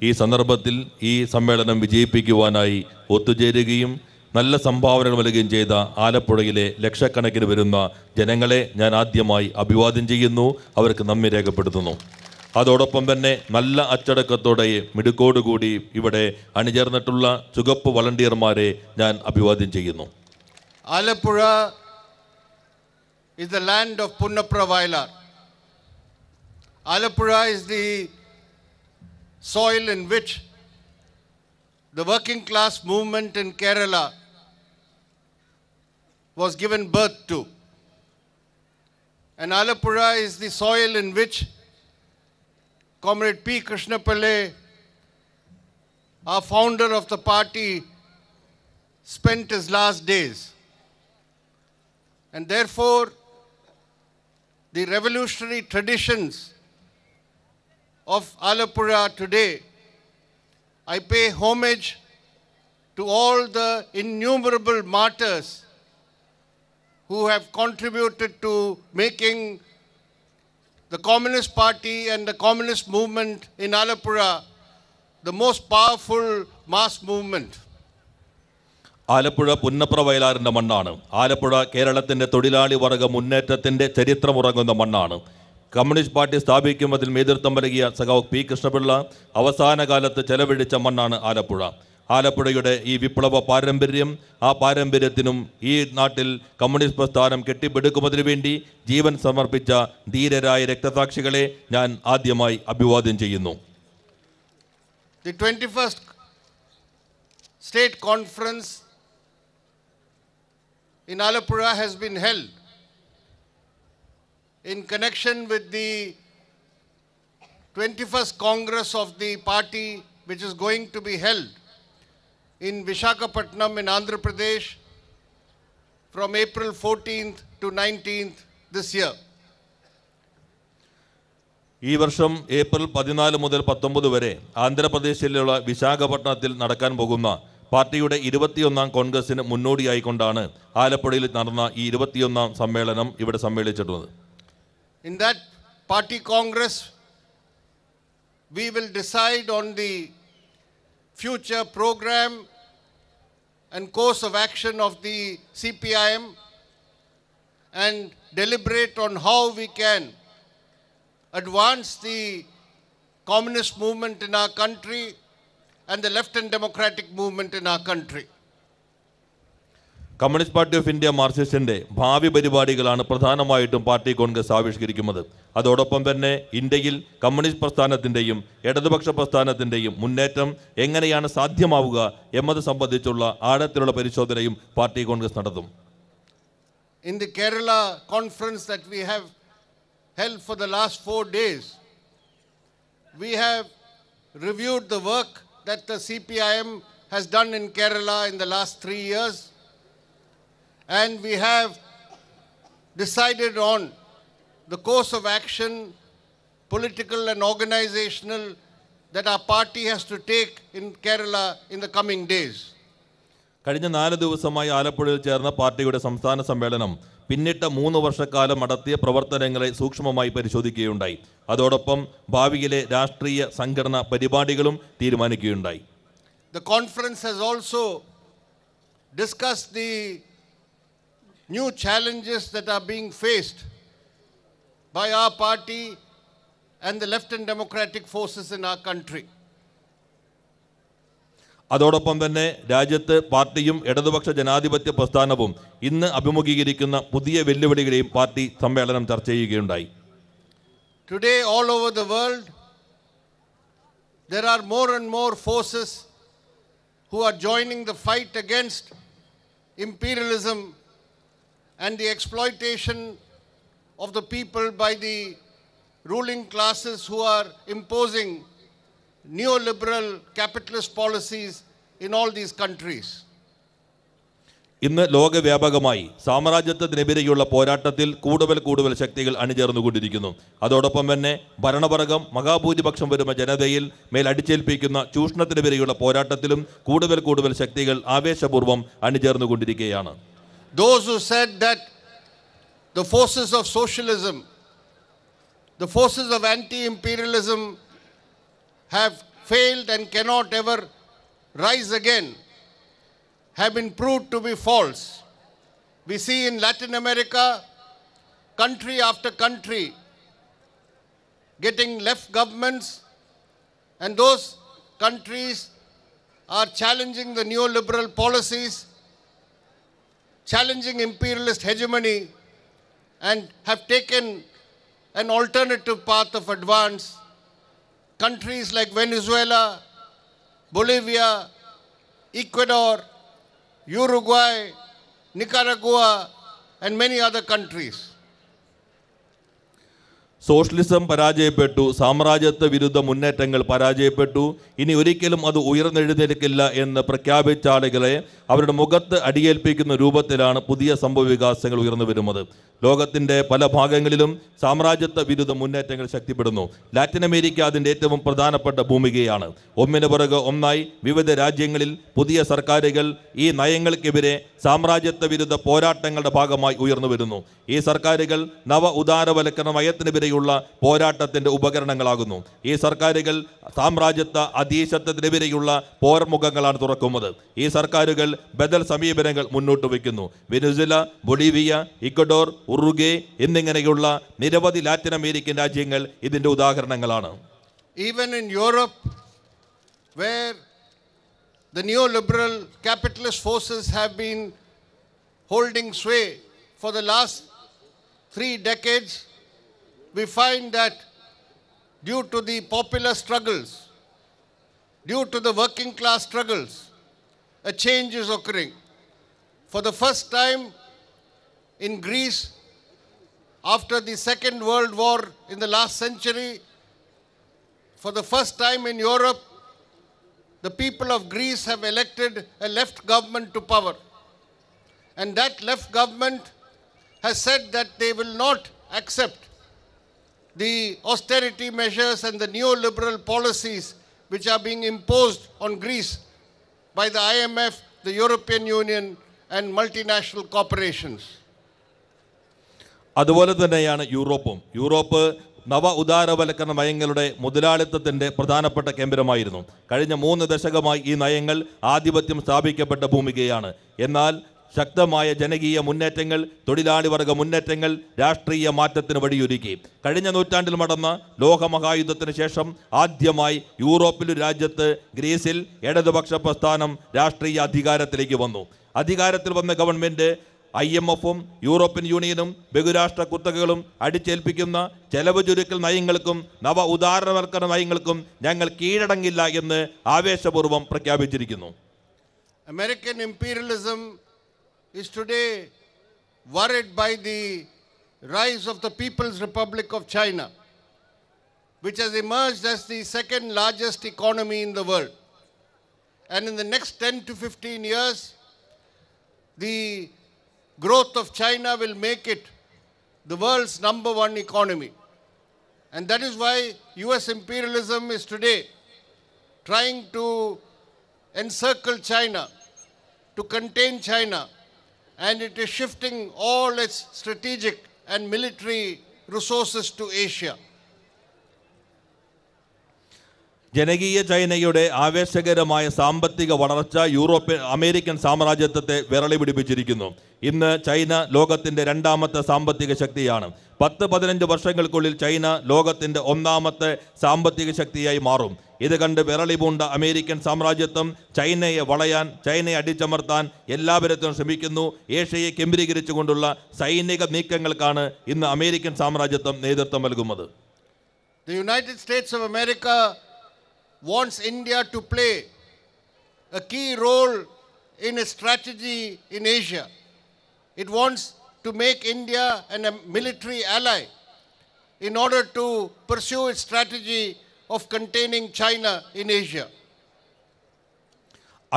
ഈ സന്ദർഭത്തിൽ ഈ സമ്മേളനം വിജയിപ്പിക്കുവാനായി ഒത്തുചേരുകയും നല്ല സംഭാവനകൾ നൽകുകയും ചെയ്ത ആലപ്പുഴയിലെ ലക്ഷക്കണക്കിന് വരുന്ന ജനങ്ങളെ ഞാൻ ആദ്യമായി അഭിവാദ്യം ചെയ്യുന്നു അവർക്ക് നന്ദി രേഖപ്പെടുത്തുന്നു അതോടൊപ്പം തന്നെ നല്ല അച്ചടക്കത്തോടെ മിടുക്കോടുകൂടി ഇവിടെ അണിചേർന്നിട്ടുള്ള ചുകപ്പ് വളണ്ടിയർമാരെ ഞാൻ അഭിവാദ്യം ചെയ്യുന്നു Alappuzha is the land of Punnapra Vayalar Alappuzha is the soil in which the working class movement in Kerala was given birth to. And Alapura is the soil in which Comrade P. Krishnapale, our founder of the party, spent his last days. And therefore, the revolutionary traditions of Alapura today, I pay homage to all the innumerable martyrs who have contributed to making the Communist Party and the Communist Movement in Alapura the most powerful mass movement. Alapura Punapra Vailar in the Mandana, Alapura Kerala Tende Todilali Varaga Muneta Tende Territra Muraga in the Mandana, Communist Party Stabikim with the Medir Tamaragia, Sagau Pikasabula, Avasana Galat, the Televidicha Mandana, ആലപ്പുഴയുടെ ഈ വിപ്ലവ പാരമ്പര്യം ആ പാരമ്പര്യത്തിനും ഈ നാട്ടിൽ communist പ്രസ്ഥാനം കെട്ടിപ്പടുക്കുന്നതിനു വേണ്ടി ജീവൻ സമർപ്പിച്ച ധീരരായ രക്തസാക്ഷികളെ ഞാൻ ആദ്യമായി അഭിവാദ്യം ചെയ്യുന്നു The 21st State Conference in Alapura has been held in connection with the 21st Congress of the party which is going to be held in Vishakhapatnam in Andhra Pradesh from April 14th to 19th this year. ഈ വർഷം April പതിനാല് മുതൽ പത്തൊമ്പത് വരെ ആന്ധ്രാപ്രദേശിലുള്ള വിശാഖപട്ടണത്തിൽ നടക്കാൻ പോകുന്ന പാർട്ടിയുടെ ഇരുപത്തിയൊന്നാം കോൺഗ്രസിന് മുന്നോടിയായിക്കൊണ്ടാണ് ആലപ്പുഴയിൽ നടന്ന ഈ ഇരുപത്തിയൊന്നാം സമ്മേളനം ഇവിടെ സമ്മേളിച്ചിട്ടുള്ളത് in that party Congress we will decide on the future programme and course of action of the CPIM and deliberate on how we can advance the communist movement in our country and the left and democratic movement in our country. Communist party of India മാർസിസ്റ്റിൻ്റെ ഭാവി പരിപാടികളാണ് പ്രധാനമായിട്ടും party Congress ആവിഷ്കരിക്കുന്നത് അതോടൊപ്പം തന്നെ ഇന്ത്യയിൽ communist പ്രസ്ഥാനത്തിൻ്റെയും ഇടതുപക്ഷ പ്രസ്ഥാനത്തിൻ്റെയും മുന്നേറ്റം എങ്ങനെയാണ് സാധ്യമാവുക എന്നത് സംബന്ധിച്ചുള്ള ആഴത്തിലുള്ള പരിശോധനയും പാർട്ടി കോൺഗ്രസ് നടത്തും In the Kerala conference that we have held for the last 4 days, we have reviewed the work that the CPIM has done in Kerala in the last 3 years. and we have decided on the course of action, political and organizational, that our party has to take in Kerala in the coming days. കഴിഞ്ഞ നാല് ദിവസമായി ആലപ്പുഴയിൽ ചേർന്ന പാർട്ടിയുടെ സംസ്ഥാന സമ്മേളനം പിന്നിട്ട മൂന്ന് വർഷക്കാലം നടത്തിയ പ്രവർത്തനങ്ങളെ സൂക്ഷ്മമായി പരിശോധിക്കുകയുണ്ടായി അതോടൊപ്പം ഭാവിയിലെ രാഷ്ട്രീയ സംഘടന പരിപാടികളും തീരുമാനിക്കുകയുണ്ടായി The conference has also discussed the new challenges that are being faced by our party and the left and democratic forces in our country. അതോടൊപ്പം തന്നെ രാജ്യത്ത് പാർട്ടിയും ഇടതുപക്ഷ ജനാധിപത്യ പ്രസ്ഥാനവും ഇന്ന് അഭിമുഖീകരിക്കുന്ന പുതിയ വെല്ലുവിളികളെയും പാർട്ടി സമ്മേളനം ചർച്ച ചെയ്യുകയുണ്ടായി today all over the world there are more and more forces who are joining the fight against imperialism and the exploitation of the people by the ruling classes who are imposing neoliberal capitalist policies in all these countries. ഇന്ന് ലോകവ്യാപകമായി സാമ്രാജ്യത്വത്തിനെതിരെയുള്ള പോരാട്ടത്തിൽ കൂടുതൽ കൂടുതൽ ശക്തികൾ അണിചേർന്നുകൊണ്ടിരിക്കുന്നു അതോടൊപ്പം തന്നെ ഭരണവർഗം മഹാഭൂരിപക്ഷം വരുന്ന ജനതയിൽ മേൽ അടിച്ചേൽപ്പിക്കുന്ന ചൂഷണത്തിനെതിരെയുള്ള പോരാട്ടത്തിലും കൂടുതൽ കൂടുതൽ ശക്തികൾ ആവേശപൂർവ്വം അണിചേർന്നുകൊണ്ടിരിക്കുകയാണ് Those who said that the forces of socialism, the forces of anti-imperialism have failed and cannot ever rise again have been proved to be false. We see in Latin America, country after country, getting left governments and those countries are challenging the neoliberal policies challenging imperialist hegemony and have taken an alternative path of advance. Countries like Venezuela, Bolivia, Ecuador, Uruguay, Nicaragua, and many other countries. Socialism പരാജയപ്പെട്ടു സാമ്രാജ്യത്വ വിരുദ്ധ മുന്നേറ്റങ്ങൾ പരാജയപ്പെട്ടു ഇനി ഒരിക്കലും അത് ഉയർന്നെഴുന്നേൽക്കില്ല എന്ന് പ്രഖ്യാപിച്ച ആളുകളെ അവരുടെ മുഖത്ത് അടിയേൽപ്പിക്കുന്ന രൂപത്തിലാണ് പുതിയ സംഭവവികാസങ്ങൾ ഉയർന്നു വരുന്നത് ലോകത്തിൻ്റെ പല ഭാഗങ്ങളിലും സാമ്രാജ്യത്വ വിരുദ്ധ മുന്നേറ്റങ്ങൾ ശക്തിപ്പെടുന്നു ലാറ്റിൻ അമേരിക്ക അതിൻ്റെ ഏറ്റവും പ്രധാനപ്പെട്ട ഭൂമികയാണ് ഒന്നിന് പുറകെ ഒന്നായി വിവിധ രാജ്യങ്ങളിൽ പുതിയ സർക്കാരുകൾ ഈ നയങ്ങൾക്കെതിരെ സാമ്രാജ്യത്വ വിരുദ്ധ പോരാട്ടങ്ങളുടെ ഭാഗമായി ഉയർന്നു വരുന്നു ഈ സർക്കാരുകൾ നവ ഉദാരവൽക്കരണ നയത്തിനെതിരെ സർക്കാരിനെതിരെയുള്ള പോരാട്ടത്തിൻ്റെ ഉപകരണങ്ങളാകുന്നു ഈ സർക്കാരുകൾ സാമ്രാജ്യത്വ അധീശത്വത്തിനെതിരെയുള്ള പോർമുഖങ്ങളാണ് തുറക്കുന്നത് ഈ സർക്കാരുകൾ ബദൽ സമീപനങ്ങൾ മുന്നോട്ട് വയ്ക്കുന്നു വെനുസുല ബൊളീവിയ ഇക്വഡോർ ഉറുഗെ എന്നിങ്ങനെയുള്ള നിരവധി ലാറ്റിൻ അമേരിക്കൻ രാജ്യങ്ങൾ ഇതിൻ്റെ ഉദാഹരണങ്ങളാണ് even in Europe where the liberal capitalist forces have been holding sway for the last 3 decades, we find that due to the popular struggles, due to the working class struggles, a change is occurring. For the first time in Greece, after the Second World War in the last century, for the first time in Europe, the people of Greece have elected a left government to power. And that left government has said that they will not accept the austerity measures and the neoliberal policies which are being imposed on Greece by the IMF, the European Union and multinational corporations. അതുപോലെ തന്നെയാണ് യൂറോപ്പും Europe നവ ഉദാരവൽക്കരണ നയങ്ങളുടെ മുതലാളിത്തത്തിൻ്റെ പ്രധാനപ്പെട്ട കേന്ദ്രമായിരുന്നു കഴിഞ്ഞ മൂന്ന് ദശകമായി ഈ നയങ്ങൾ ആധിപത്യം സ്ഥാപിക്കപ്പെട്ട ഭൂമികയാണ് എന്നാൽ ശക്തമായ ജനകീയ മുന്നേറ്റങ്ങൾ തൊഴിലാളി വർഗ മുന്നേറ്റങ്ങൾ രാഷ്ട്രീയ മാറ്റത്തിന് വഴിയൊരുക്കി കഴിഞ്ഞ നൂറ്റാണ്ടിൽ നടന്ന ലോകമഹായുദ്ധത്തിന് ശേഷം ആദ്യമായി യൂറോപ്പിൽ രാജ്യത്ത് ഗ്രീസിൽ ഇടതുപക്ഷ പ്രസ്ഥാനം രാഷ്ട്രീയ അധികാരത്തിലേക്ക് വന്നു അധികാരത്തിൽ വന്ന ഗവൺമെൻറ് ഐ എം എഫും യൂറോപ്യൻ യൂണിയനും ബഹുരാഷ്ട്ര കുത്തകകളും അടിച്ചേൽപ്പിക്കുന്ന ചെലവ് ചുരുക്കൽ നയങ്ങൾക്കും നവ ഉദാഹരണവൽക്കരണ നയങ്ങൾക്കും ഞങ്ങൾ കീഴടങ്ങില്ല എന്ന് ആവേശപൂർവ്വം പ്രഖ്യാപിച്ചിരിക്കുന്നു American imperialism is today worried by the rise of the People's Republic of China, which has emerged as the second largest economy in the world. And in the next 10 to 15 years, the growth of China will make it the world's number one economy. And that is why US imperialism is today trying to encircle China, to contain China, and it is shifting all its strategic and military resources to Asia. ജനകീയ ചൈനയുടെ ആവേശകരമായ സാമ്പത്തിക വളർച്ച European American സാമ്രാജ്യത്വത്തെ വിരളി പിടിപ്പിച്ചിരിക്കുന്നു ഇന്ന് China ലോകത്തിൻ്റെ രണ്ടാമത്തെ സാമ്പത്തിക ശക്തിയാണ് പത്ത് പതിനഞ്ച് വർഷങ്ങൾക്കുള്ളിൽ ചൈന ലോകത്തിൻ്റെ ഒന്നാമത്തെ സാമ്പത്തിക ശക്തിയായി മാറും ഇത് കണ്ട് വിരളി പൂണ്ട അമേരിക്കൻ സാമ്രാജ്യത്വം ചൈനയെ വളയാൻ ചൈനയെ അടിച്ചമർത്താൻ എല്ലാവരത്തിനും ശ്രമിക്കുന്നു ഏഷ്യയെ കേന്ദ്രീകരിച്ചു കൊണ്ടുള്ള സൈനിക നീക്കങ്ങൾക്കാണ് ഇന്ന് അമേരിക്കൻ സാമ്രാജ്യത്വം നേതൃത്വം നൽകുന്നത് States of America wants India to play a key role in a strategy in Asia it wants to make India and a military ally in order to pursue it strategy of containing China in Asia.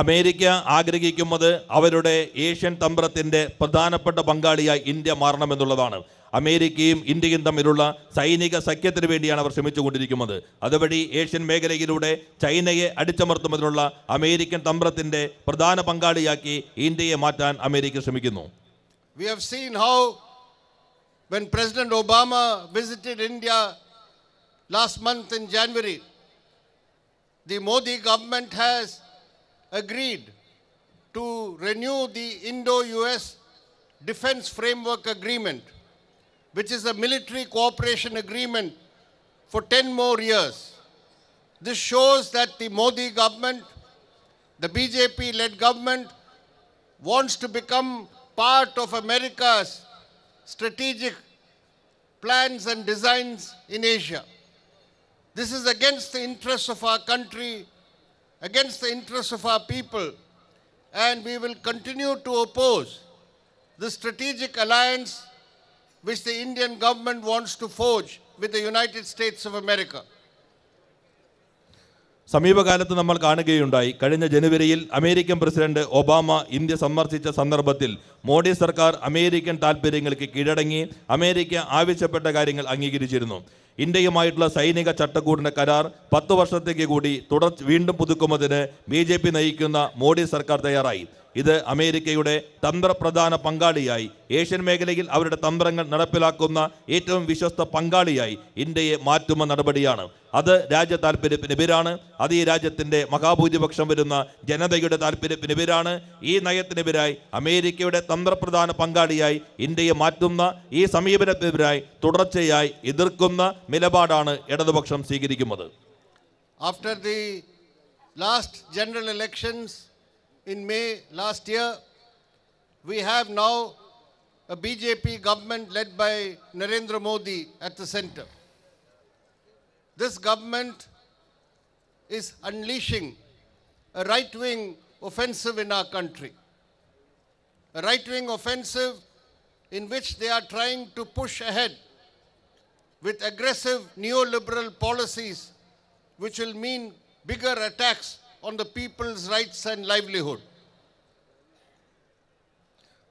America ആഗ്രഹിക്കുന്നത് അവരുടെ Asian തന്ത്രത്തിൻ്റെ പ്രധാനപ്പെട്ട പങ്കാളിയായി India മാറണമെന്നുള്ളതാണ് അമേരിക്കയും ഇന്ത്യയും തമ്മിലുള്ള സൈനിക സഖ്യത്തിന് വേണ്ടിയാണ് അവർ ശ്രമിച്ചുകൊണ്ടിരിക്കുന്നത് അതുവഴി ഏഷ്യൻ മേഖലയിലൂടെ ചൈനയെ അടിച്ചമർത്തുന്നതിനുള്ള അമേരിക്കൻ തന്ത്രത്തിൻ്റെ പ്രധാന പങ്കാളിയാക്കി ഇന്ത്യയെ മാറ്റാൻ അമേരിക്ക ശ്രമിക്കുന്നു We have seen how when President Obama visited India last month in January, the Modi government has agreed to renew the Indo-US Defense Framework Agreement, which is a military cooperation agreement for 10 more years. This shows that the Modi government, the BJP-led government, wants to become part of America's strategic plans and designs in Asia. This is against the interests of our country, against the interests of our people. And we will continue to oppose the strategic alliance which the Indian government wants to forge with the United States of America. Samiba Galatan Amal Kanagay Undai, Kadina American President Obama, India Summer Sita Sandar Modi Sarkar, American Talpiring Kidadangi, America Avishapata Garingal Angi Girino. ഇന്ത്യയുമായിട്ടുള്ള സൈനിക ചട്ടക്കൂടിൻ്റെ കരാർ പത്ത് വർഷത്തേക്ക് കൂടി തുടർ വീണ്ടും പുതുക്കുന്നതിന് B നയിക്കുന്ന മോഡി സർക്കാർ തയ്യാറായി ഇത് അമേരിക്കയുടെ തന്ത്രപ്രധാന പങ്കാളിയായി ഏഷ്യൻ മേഖലയിൽ അവരുടെ തന്ത്രങ്ങൾ നടപ്പിലാക്കുന്ന ഏറ്റവും വിശ്വസ്ത പങ്കാളിയായി ഇന്ത്യയെ മാറ്റുന്ന നടപടിയാണ് അത് രാജ്യ താല്പര്യത്തിനെതിരാണ് അത് ഈ രാജ്യത്തിൻ്റെ മഹാഭൂരിപക്ഷം വരുന്ന ജനതയുടെ താല്പര്യത്തിനെതിരാണ് ഈ നയത്തിനെതിരായി അമേരിക്കയുടെ തന്ത്രപ്രധാന പങ്കാളിയായി ഇന്ത്യയെ മാറ്റുന്ന ഈ സമീപനത്തിനെതിരായി തുടർച്ചയായി എതിർക്കുന്ന നിലപാടാണ് ഇടതുപക്ഷം സ്വീകരിക്കുന്നത് after the last general elections in May last year. We have now a BJP government led by Narendra Modi at the center. This government is unleashing a right-wing offensive in our country. A right-wing offensive in which they are trying to push ahead with aggressive neoliberal policies which will mean bigger attacks on the people's rights and livelihood.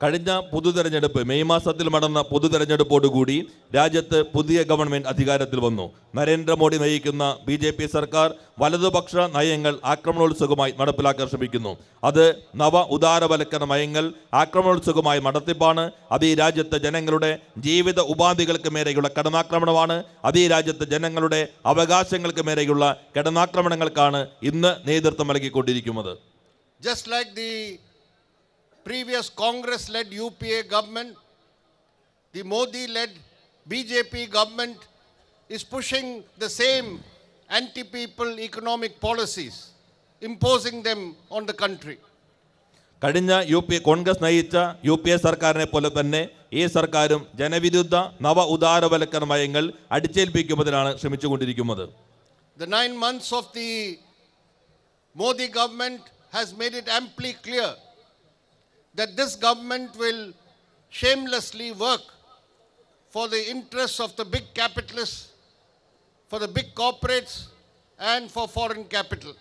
കഴിഞ്ഞ പൊതു തെരഞ്ഞെടുപ്പ് May മാസത്തിൽ നടന്ന പൊതു തെരഞ്ഞെടുപ്പോടുകൂടി രാജ്യത്ത് പുതിയ government അധികാരത്തിൽ വന്നു നരേന്ദ്രമോദി നയിക്കുന്ന ബി ജെ പി സർക്കാർ വലതുപക്ഷ നയങ്ങൾ ആക്രമണോത്സുകമായി നടപ്പിലാക്കാൻ ശ്രമിക്കുന്നു അത് നവ ഉദാരവൽക്കരണ നയങ്ങൾ ആക്രമണോത്സവമായി നടത്തിപ്പാണ് അത് ഈ രാജ്യത്തെ ജനങ്ങളുടെ ജീവിത ഉപാധികൾക്ക് മേരെയുള്ള കടനാക്രമണമാണ് അത് ഈ രാജ്യത്തെ ജനങ്ങളുടെ അവകാശങ്ങൾക്ക് മേരെയുള്ള കടനാക്രമണങ്ങൾക്കാണ് ഇന്ന് നേതൃത്വം നൽകിക്കൊണ്ടിരിക്കുന്നത് just like the previous Congress-led UPA government, the Modi-led BJP government is pushing the same anti-people economic policies, imposing them on the country. കഴിഞ്ഞ യു പി കോൺഗ്രസ് നയിച്ച യു പി എ സർക്കാരിനെ പോലെ തന്നെ ഈ സർക്കാരും ജനവിരുദ്ധ നവ ഉദാരവൽക്കരണ നയങ്ങൾ അടിച്ചേൽപ്പിക്കുന്നതിനാണ് ശ്രമിച്ചുകൊണ്ടിരിക്കുന്നത് The nine months of the Modi government has made it amply clear that this government will shamelessly work for the interests of the big capitalists, for the big corporates, and for foreign capital.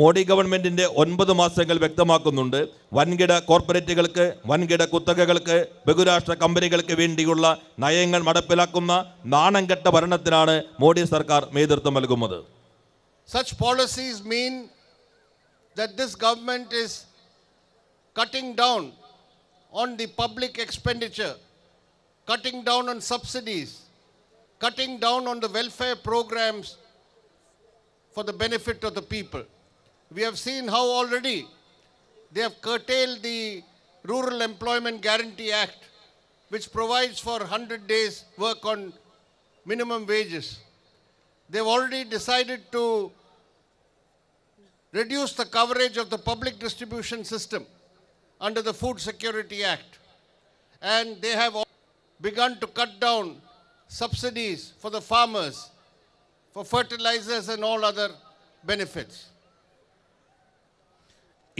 Modi government in the one but the massacre Vecta Makununde, one get a corporate egalke, one get a Kutakalke, Begurasta company galke Vindigula, Nayang and Madapelakuna, Nan and Gatta Baranatana, Modi Sarkar, Major Tamalgumada. Such policies mean that this government is cutting down on the public expenditure, cutting down on subsidies, cutting down on the welfare programs for the benefit of the people. We have seen how already they have curtailed the Rural Employment Guarantee Act, which provides for 100 days work on minimum wages. They've already decided to reduce the coverage of the public distribution system under the Food Security Act. And they have begun to cut down subsidies for the farmers, for fertilizers and all other benefits.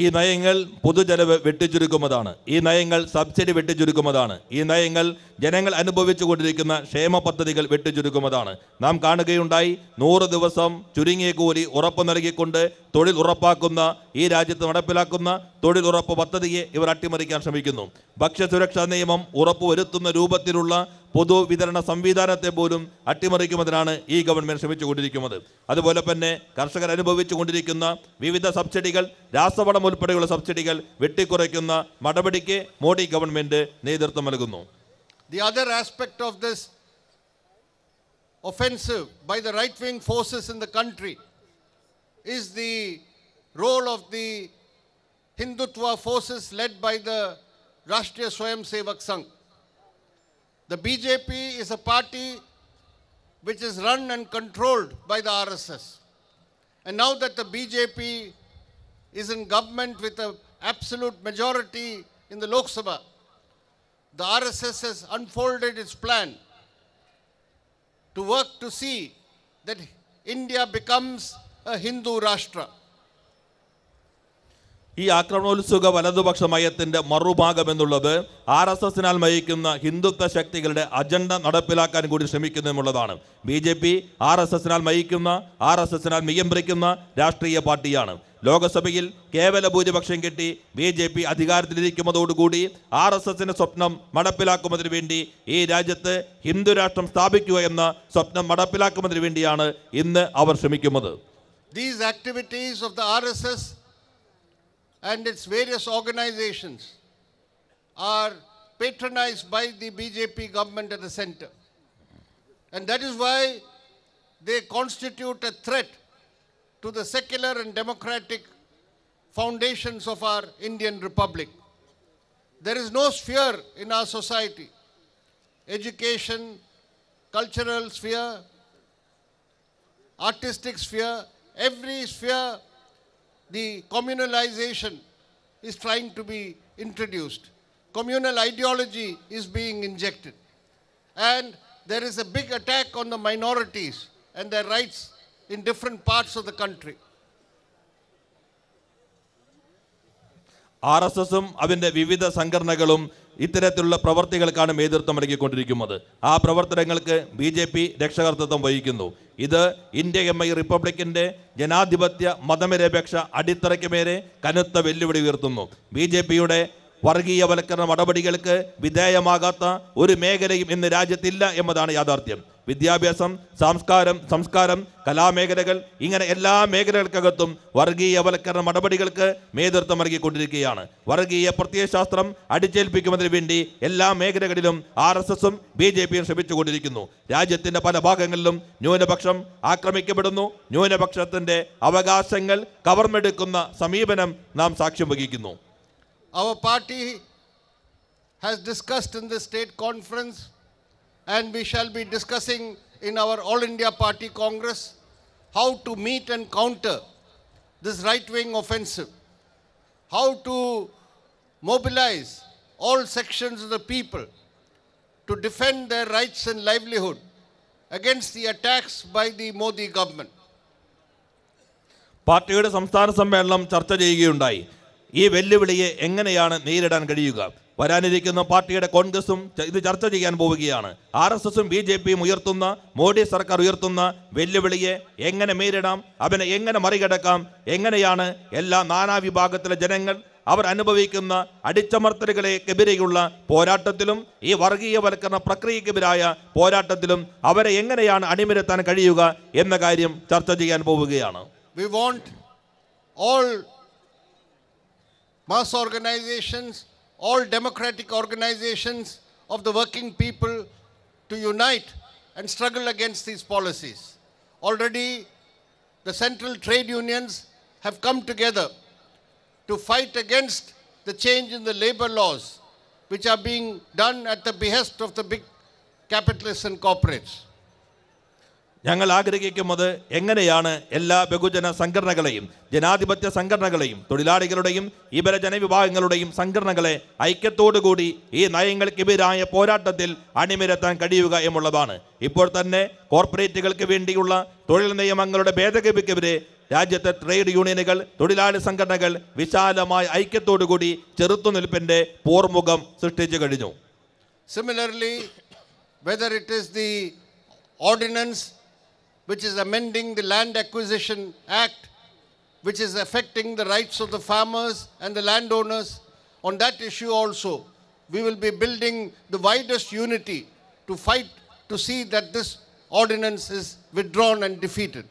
ഈ നയങ്ങൾ പൊതുജനവ് വെട്ടിച്ചുരുക്കുന്നതാണ് ഈ നയങ്ങൾ subsidy വെട്ടിച്ചുരുക്കുന്നതാണ് ഈ നയങ്ങൾ ജനങ്ങൾ അനുഭവിച്ചു കൊണ്ടിരിക്കുന്ന ക്ഷേമ പദ്ധതികൾ വെട്ടിച്ചുരുക്കുന്നതാണ് നാം കാണുകയുണ്ടായി നൂറ് ദിവസം ചുരുങ്ങിയ കൂലി ഉറപ്പ് നൽകിക്കൊണ്ട് തൊഴിൽ ഉറപ്പാക്കുന്ന ഈ രാജ്യത്ത് നടപ്പിലാക്കുന്ന തൊഴിൽ ഉറപ്പ് പദ്ധതിയെ ഇവർ അട്ടിമറിക്കാൻ ശ്രമിക്കുന്നു ഭക്ഷ്യസുരക്ഷാ നിയമം ഉറപ്പുവരുത്തുന്ന രൂപത്തിലുള്ള പൊതുവിതരണ സംവിധാനത്തെ പോലും അട്ടിമറിക്കുന്നതിനാണ് ഈ ഗവൺമെൻറ് ശ്രമിച്ചുകൊണ്ടിരിക്കുന്നത് അതുപോലെ തന്നെ കർഷകർ അനുഭവിച്ചു കൊണ്ടിരിക്കുന്ന വിവിധ സബ്സിഡികൾ രാസവളം ഉൾപ്പെടെയുള്ള സബ്സിഡികൾ വെട്ടിക്കുറയ്ക്കുന്ന നടപടിക്ക് മോഡി ഗവൺമെൻറ് നേതൃത്വം നൽകുന്നു the other aspect of this offensive by the right wing forces in the country is the role of the Hindutva forces led by the Rashtriya സ്വയം Sevak Sangh The BJP is a party which is run and controlled by the RSS. And now that the BJP is in government with an absolute majority in the Lok Sabha, the RSS has unfolded its plan to work to see that India becomes a Hindu Rashtra. ഈ ആക്രമണോത്സുക വലതുപക്ഷ മയത്തിന്റെ മറുഭാഗം എന്നുള്ളത് R S എസിനാൽ നയിക്കുന്ന ഹിന്ദുത്വ ശക്തികളുടെ agenda നടപ്പിലാക്കാൻ കൂടി എന്നുള്ളതാണ് B J P R S എസിനാൽ നയിക്കുന്ന ആർ എസ് എസിനാൽ നിയന്ത്രിക്കുന്ന രാഷ്ട്രീയ പാർട്ടിയാണ് ലോകസഭയിൽ കേവല ഭൂരിപക്ഷം കിട്ടി ബി ജെ പി അധികാരത്തിലിരിക്കുന്നതോടുകൂടി ആർ എസ് എസിന്റെ സ്വപ്നം നടപ്പിലാക്കുന്നതിന് വേണ്ടി ഈ രാജ്യത്ത് ഹിന്ദു രാഷ്ട്രം സ്ഥാപിക്കുക എന്ന സ്വപ്നം നടപ്പിലാക്കുന്നതിന് വേണ്ടിയാണ് ഇന്ന് അവർ ശ്രമിക്കുന്നത് These activities of the RSS and its various organizations are patronized by the BJP government at the center. And that is why they constitute a threat to the secular and democratic foundations of our Indian Republic. There is no sphere in our society, education, cultural sphere, artistic sphere, every sphere the communalization is trying to be introduced. Communal ideology is being injected. And there is a big attack on the minorities and their rights in different parts of the country. R S എസും അതിൻ്റെ ഇത്തരത്തിലുള്ള പ്രവർത്തികൾക്കാണ് നേതൃത്വം നൽകിക്കൊണ്ടിരിക്കുന്നത് ആ പ്രവർത്തനങ്ങൾക്ക് B J P രക്ഷകർത്തൃത്വം വഹിക്കുന്നു ഇത് India M I റിപ്പബ്ലിക്കിൻ്റെ ജനാധിപത്യ മതനിരപേക്ഷ അടിത്തറയ്ക്ക് മേലെ കനത്ത വെല്ലുവിളി ഉയർത്തുന്നു ബി ജെ പിയുടെ വർഗീയവൽക്കരണ നടപടികൾക്ക് വിധേയമാകാത്ത ഒരു മേഖലയും ഇന്ന് രാജ്യത്തില്ല എന്നതാണ് യാഥാർത്ഥ്യം വിദ്യാഭ്യാസം സംസ്കാരം സംസ്കാരം കലാമേഖലകൾ ഇങ്ങനെ എല്ലാ മേഖലകൾക്കകത്തും വർഗീയവൽക്കരണ നടപടികൾക്ക് നേതൃത്വം നൽകിക്കൊണ്ടിരിക്കുകയാണ് വർഗീയ പ്രത്യയശാസ്ത്രം അടിച്ചേൽപ്പിക്കുന്നതിന് വേണ്ടി എല്ലാ മേഖലകളിലും ആർ എസ് എസും ബി ജെ പിയും ശ്രമിച്ചുകൊണ്ടിരിക്കുന്നു രാജ്യത്തിൻ്റെ പല ഭാഗങ്ങളിലും ന്യൂനപക്ഷം ആക്രമിക്കപ്പെടുന്നു ന്യൂനപക്ഷത്തിൻ്റെ അവകാശങ്ങൾ കവർന്നെടുക്കുന്ന സമീപനം നാം സാക്ഷ്യം വഹിക്കുന്നു Our party has discussed in the and we shall be discussing in our All India Party Congress how to meet and counter this right-wing offensive, how to mobilize all sections of the people to defend their rights and livelihood against the attacks by the Modi government. പാർട്ടിയുടെ സംസ്ഥാന സമ്മേളനം ചർച്ച ചെയ്യുകയുണ്ടായി ഈ വെല്ലുവിളിയെ എങ്ങനെയാണ് നേരിടാൻ കഴിയുക വരാനിരിക്കുന്ന പാർട്ടിയുടെ കോൺഗ്രസും ഇത് ചർച്ച ചെയ്യാൻ പോവുകയാണ് ആർ എസ് എസും ബി ജെ പിയും ഉയർത്തുന്ന മോഡി സർക്കാർ ഉയർത്തുന്ന വെല്ലുവിളിയെ എങ്ങനെ നേരിടാം അവനെ എങ്ങനെ മറികടക്കാം എങ്ങനെയാണ് എല്ലാ നാനാവിഭാഗത്തിലെ ജനങ്ങൾ അവർ അനുഭവിക്കുന്ന അടിച്ചമർത്തലുകളെക്കെതിരെയുള്ള പോരാട്ടത്തിലും ഈ വർഗീയവൽക്കരണ പ്രക്രിയക്കെതിരായ പോരാട്ടത്തിലും അവരെ എങ്ങനെയാണ് അണിമിരത്താൻ കഴിയുക എന്ന കാര്യം ചർച്ച ചെയ്യാൻ പോവുകയാണ് we want all mass organisations all democratic organizations of the working people to unite and struggle against these policies. Already, the central trade unions have come together to fight against the change in the labor laws, which are being done at the behest of the big capitalists and corporates. ഞങ്ങൾ ആഗ്രഹിക്കുന്നത് എങ്ങനെയാണ് എല്ലാ ബഹുജന സംഘടനകളെയും ജനാധിപത്യ സംഘടനകളെയും തൊഴിലാളികളുടെയും ഇവര ജനവിഭാഗങ്ങളുടെയും സംഘടനകളെ ഐക്യത്തോടുകൂടി ഈ നയങ്ങൾക്കെതിരായ പോരാട്ടത്തിൽ അണിമിരത്താൻ കഴിയുക എന്നുള്ളതാണ് ഇപ്പോൾ തന്നെ കോർപ്പറേറ്റുകൾക്ക് വേണ്ടിയുള്ള തൊഴിൽ നിയമങ്ങളുടെ ഭേദഗതിക്കെതിരെ രാജ്യത്തെ ട്രേഡ് യൂണിയനുകൾ തൊഴിലാളി സംഘടനകൾ വിശാലമായ ഐക്യത്തോടുകൂടി ചെറുത്തുനിൽപ്പിന്റെ പോർമുഖം സൃഷ്ടിച്ചു കഴിഞ്ഞു similarly whether it is the ordinance which is amending the Land Acquisition Act, which is affecting the rights of the farmers and the landowners. On that issue also, we will be building the widest unity to fight to see that this ordinance is withdrawn and defeated.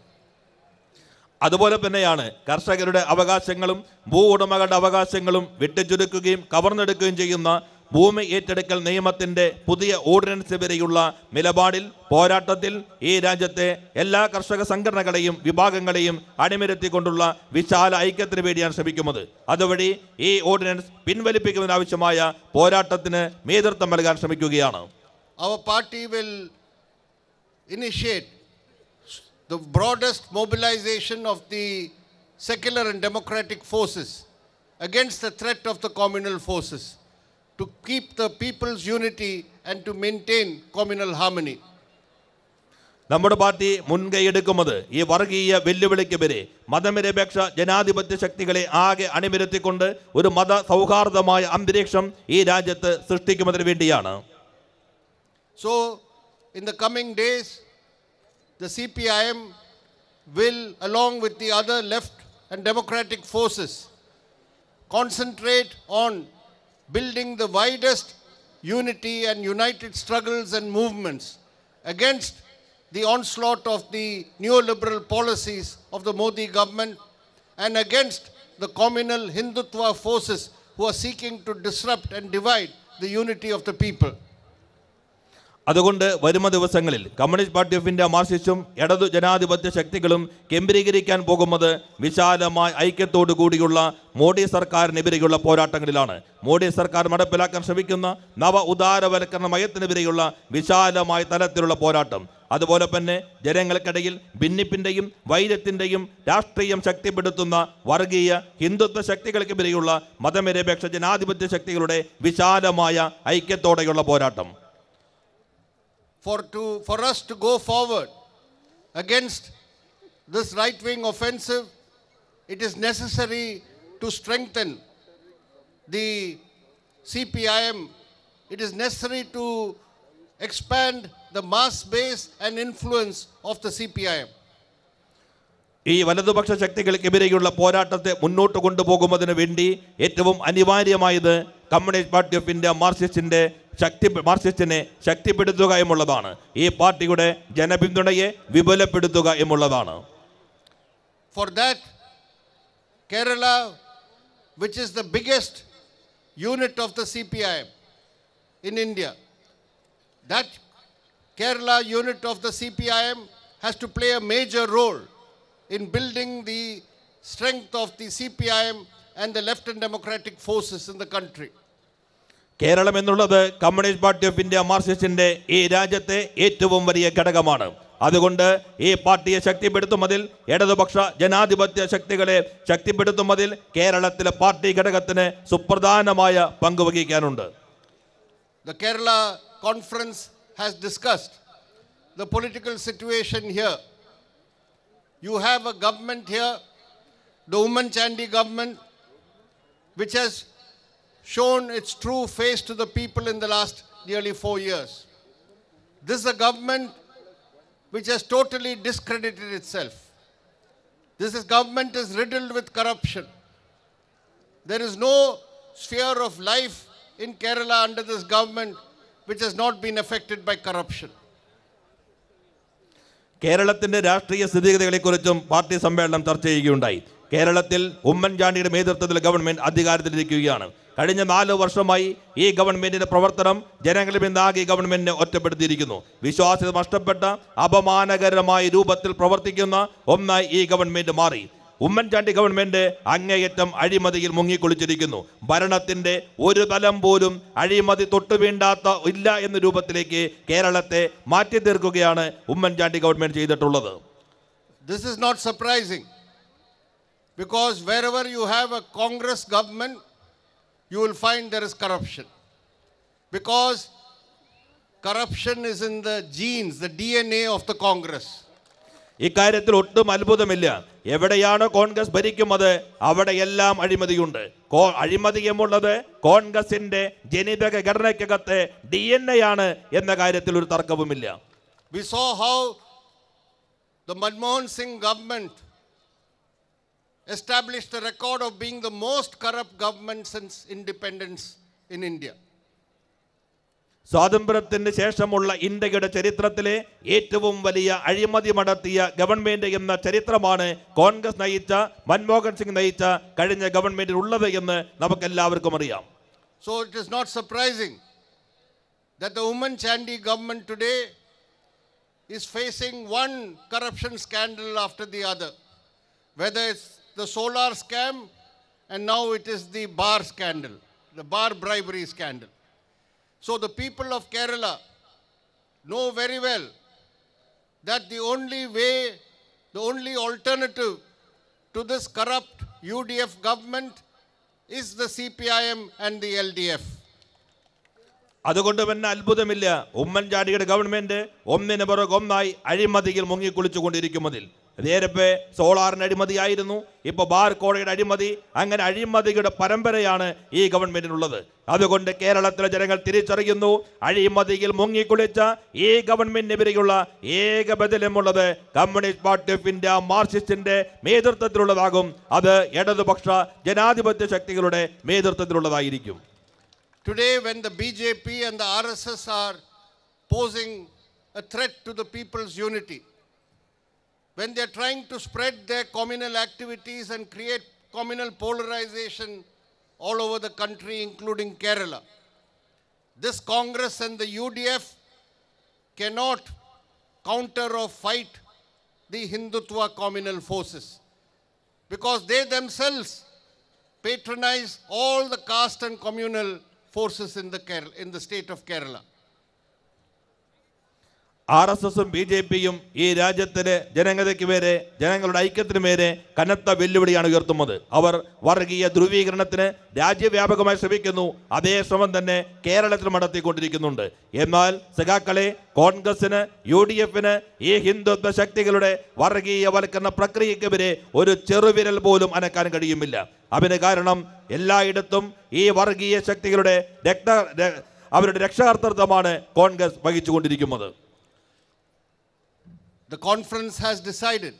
അതുപോലെ തന്നെയാണ് കർഷകരുടെ അവകാശങ്ങളും ഭൂ ഉടമകളുടെ അവകാശങ്ങളും വെട്ടിച്ചുരുക്കുകയും കവർന്നെടുക്കുകയും ചെയ്യുന്ന ഭൂമി ഏറ്റെടുക്കൽ നിയമത്തിന്റെ പുതിയ ഓർഡിനൻസ് വരെയുള്ള നിലപാടിൽ പോരാട്ടത്തിൽ ഈ രാജ്യത്തെ എല്ലാ കർഷക സംഘടനകളെയും വിഭാഗങ്ങളെയും അണിനിരത്തിക്കൊണ്ടുള്ള വിശാല ഐക്യത്തിന് വേണ്ടിയാണ് ശ്രമിക്കുന്നത് അതുവഴി ഈ ഓർഡിനൻസ് പിൻവലിപ്പിക്കുന്നതിനാവശ്യമായ പോരാട്ടത്തിന് നേതൃത്വം നൽകാൻ ശ്രമിക്കുകയാണ് Our party will initiate the broadest mobilisation of the secular and democratic forces against the threat of the communal forces. to keep the people's unity and to maintain communal harmony. So in the coming days, the CPIM will along with the other left and democratic forces concentrate on building the widest unity and united struggles and movements against the onslaught of the neoliberal policies of the Modi government and against the communal Hindutva forces who are seeking to disrupt and divide the unity of the people. അതുകൊണ്ട് വരുന്ന ദിവസങ്ങളിൽ communist party of India മാർസിസ്റ്റും ഇടതു ജനാധിപത്യ ശക്തികളും കേന്ദ്രീകരിക്കാൻ പോകുന്നത് വിശാലമായ ഐക്യത്തോടു കൂടിയുള്ള മോഡി സർക്കാരിനെതിരെയുള്ള പോരാട്ടങ്ങളിലാണ് മോഡി സർക്കാർ നടപ്പിലാക്കാൻ ശ്രമിക്കുന്ന നവ ഉദാരവൽക്കരണ മയത്തിനെതിരെയുള്ള വിശാലമായ തലത്തിലുള്ള പോരാട്ടം അതുപോലെ തന്നെ ജനങ്ങൾക്കിടയിൽ ഭിന്നിപ്പിൻ്റെയും വൈരത്തിൻ്റെയും രാഷ്ട്രീയം ശക്തിപ്പെടുത്തുന്ന വർഗീയ ഹിന്ദുത്വ ശക്തികൾക്കെതിരെയുള്ള മതനിരപേക്ഷ ജനാധിപത്യ ശക്തികളുടെ വിശാലമായ ഐക്യത്തോടെയുള്ള പോരാട്ടം for, to, for us to go forward against this right-wing offensive, it is necessary to strengthen the CPIM. It is necessary to expand the mass base and influence of the CPIM. ഈ വലതുപക്ഷ ശക്തികൾക്കെതിരെയുള്ള പോരാട്ടത്തെ മുന്നോട്ട് കൊണ്ടുപോകുന്നതിന് വേണ്ടി ഏറ്റവും അനിവാര്യമായത് Communist party of India മാർക്സിസ്റ്റിന്റെ शक्ति Marxist शक्ति पड़ा ई पार्टी जनपिंण विपुल for that which is the unit of the in India unit of play major role in building the strength of the and the left in the country Kerala എന്നുള്ളത് Communist party of India മാർസിസ്റ്റിന്റെ ഈ രാജ്യത്തെ ഏറ്റവും വലിയ ഘടകമാണ് അതുകൊണ്ട് ഈ പാർട്ടിയെ ശക്തിപ്പെടുത്തുന്നതിൽ ഇടതുപക്ഷ ജനാധിപത്യ ശക്തികളെ ശക്തിപ്പെടുത്തുന്നതിൽ കേരളത്തിലെ പാർട്ടി ഘടകത്തിന് സുപ്രധാനമായ പങ്ക് വഹിക്കാനുണ്ട് The Kerala conference has discussed the political situation here. You have a government here, the Uman Chandi government, which has shown its true face to the people in the last nearly four years. This is a government which has totally discredited itself. This is, government is riddled with corruption. There is no sphere of life in Kerala under this government which has not been affected by corruption. കേരളത്തിന്റെ രാഷ്ട്രീയ സ്ഥിതിഗതികളെക്കുറിച്ചും party സമ്മേളനം ചർച്ച ചെയ്യുകയുണ്ടായി കേരളത്തിൽ ഉമ്മൻചാണ്ടിയുടെ നേതൃത്വത്തിൽ government അധികാരത്തിലിരിക്കുകയാണ് കഴിഞ്ഞ നാല് വർഷമായി ഈ ഗവൺമെന്റിന്റെ പ്രവർത്തനം ജനങ്ങളിൽ നിന്നാകെ ഗവൺമെന്റിനെ ഒറ്റപ്പെടുത്തിയിരിക്കുന്നു വിശ്വാസ്യത നഷ്ടപ്പെട്ട അപമാനകരമായ രൂപത്തിൽ പ്രവർത്തിക്കുന്ന ഒന്നായി ഈ ഗവൺമെന്റ് മാറി ഉമ്മൻചാണ്ടി ഗവൺമെന്റ് അങ്ങേയറ്റം അഴിമതിയിൽ മുങ്ങിക്കൊളിച്ചിരിക്കുന്നു ഭരണത്തിന്റെ ഒരു തലം പോലും അഴിമതി തൊട്ടുവീണ്ടാത്ത ഇല്ല എന്ന രൂപത്തിലേക്ക് കേരളത്തെ മാറ്റി തീർക്കുകയാണ് ഉമ്മൻചാണ്ടി ഗവൺമെന്റ് ചെയ്തിട്ടുള്ളത് this is not surprising Because wherever you have a Congress government, you will find there is corruption. Because corruption is in the genes, the DNA of the Congress. ഇക്കാര്യത്തിൽ ഒട്ടും അത്ഭുതമില്ല എവിടെയാണ് കോൺഗ്രസ് ഭരിക്കുന്നത് അവിടെയെല്ലാം അഴിമതിയുണ്ട് അഴിമതി എന്നുള്ളത് കോൺഗ്രസിന്റെ ജനിതക ഘടനയ്ക്കകത്തെ ഡി എൻ എ ആണ് എന്ന കാര്യത്തിൽ ഒരു തർക്കവുമില്ല We saw how the Manmohan Singh government established a record of being the most corrupt government since independence in India. സ്വാതന്ത്ര്യത്തിന് ശേഷമുള്ള ഇന്ത്യയുടെ ചരിത്രത്തിലെ ഏറ്റവും വലിയ അഴിമതി നടത്തിയ ഗവൺമെന്റ് എന്ന ചരിത്രമാണ് കോൺഗ്രസ് നയിച്ച മൻമോഹൻ സിംഗ് നയിച്ച കഴിഞ്ഞ ഗവൺമെന്റിൽ ഉള്ളത് എന്ന് നമുക്ക് എല്ലാവർക്കും അറിയാം so it is not surprising that the Oommen Chandy government today is facing one corruption scandal after the other whether it's the solar scam, and now it is the bar scandal, the bar bribery scandal. So the people of Kerala know very well that the only way, the only alternative to this corrupt UDF government is the CPIM and the LDF. albu government de, തന്നെ അത്ഭുതമില്ല ഉമ്മൻചാണ്ടിയുടെ government ഒന്നിനു പുറകെ ഒന്നായി അഴിമതിയിൽ മുങ്ങിക്കുളിച്ചുകൊണ്ടിരിക്കുന്നതിൽ നേരത്തെ സോളാറിന് അഴിമതിയായിരുന്നു ഇപ്പോൾ bar കോഴയുടെ അഴിമതി അങ്ങനെ അഴിമതിയുടെ പരമ്പരയാണ് ഈ ഗവൺമെന്റിനുള്ളത് അതുകൊണ്ട് കേരളത്തിലെ ജനങ്ങൾ തിരിച്ചറിയുന്നു അഴിമതിയിൽ മുങ്ങിക്കുളിച്ച ഈ ഗവൺമെന്റിനെതിരെയുള്ള ഏക ബദലമുള്ളത് കമ്മ്യൂണിസ്റ്റ് പാർട്ടി ഓഫ് ഇന്ത്യ മാർക്സിസ്റ്റിന്റെ നേതൃത്വത്തിലുള്ളതാകും അത് ഇടതുപക്ഷ ജനാധിപത്യ ശക്തികളുടെ നേതൃത്വത്തിലുള്ളതായിരിക്കും today when the BJP and the RSS are posing a threat to when they're trying to spread their communal activities and create communal polarization all over the country, including Kerala. This Congress and the UDF cannot counter or fight the Hindutva communal forces because they themselves patronize all the caste and communal forces in the, Kerala, in the state of Kerala. R S എസും B J പിയും ഈ രാജ്യത്തിലെ ജനങ്ങതയ്ക്ക് പേരെ ജനങ്ങളുടെ ഐക്യത്തിന് പേരെ കനത്ത വെല്ലുവിളിയാണ് ഉയർത്തുന്നത് അവർ വർഗീയ ധ്രുവീകരണത്തിന് രാജ്യവ്യാപകമായി ശ്രമിക്കുന്നു അതേ ശ്രമം തന്നെ കേരളത്തിൽ നടത്തിക്കൊണ്ടിരിക്കുന്നുണ്ട് എന്നാൽ സഖാക്കളെ കോൺഗ്രസിന് യു ഡി എഫിന് ഈ ഹിന്ദുത്വ ശക്തികളുടെ വർഗീയവൽക്കരണ പ്രക്രിയക്കെതിരെ ഒരു ചെറുവിരൽ പോലും അനക്കാൻ കഴിയുമില്ല അതിന് കാരണം എല്ലായിടത്തും ഈ വർഗീയ ശക്തികളുടെ രക്ത അവരുടെ രക്ഷാകർത്തൃത്വമാണ് കോൺഗ്രസ് വഹിച്ചുകൊണ്ടിരിക്കുന്നത് the conference has decided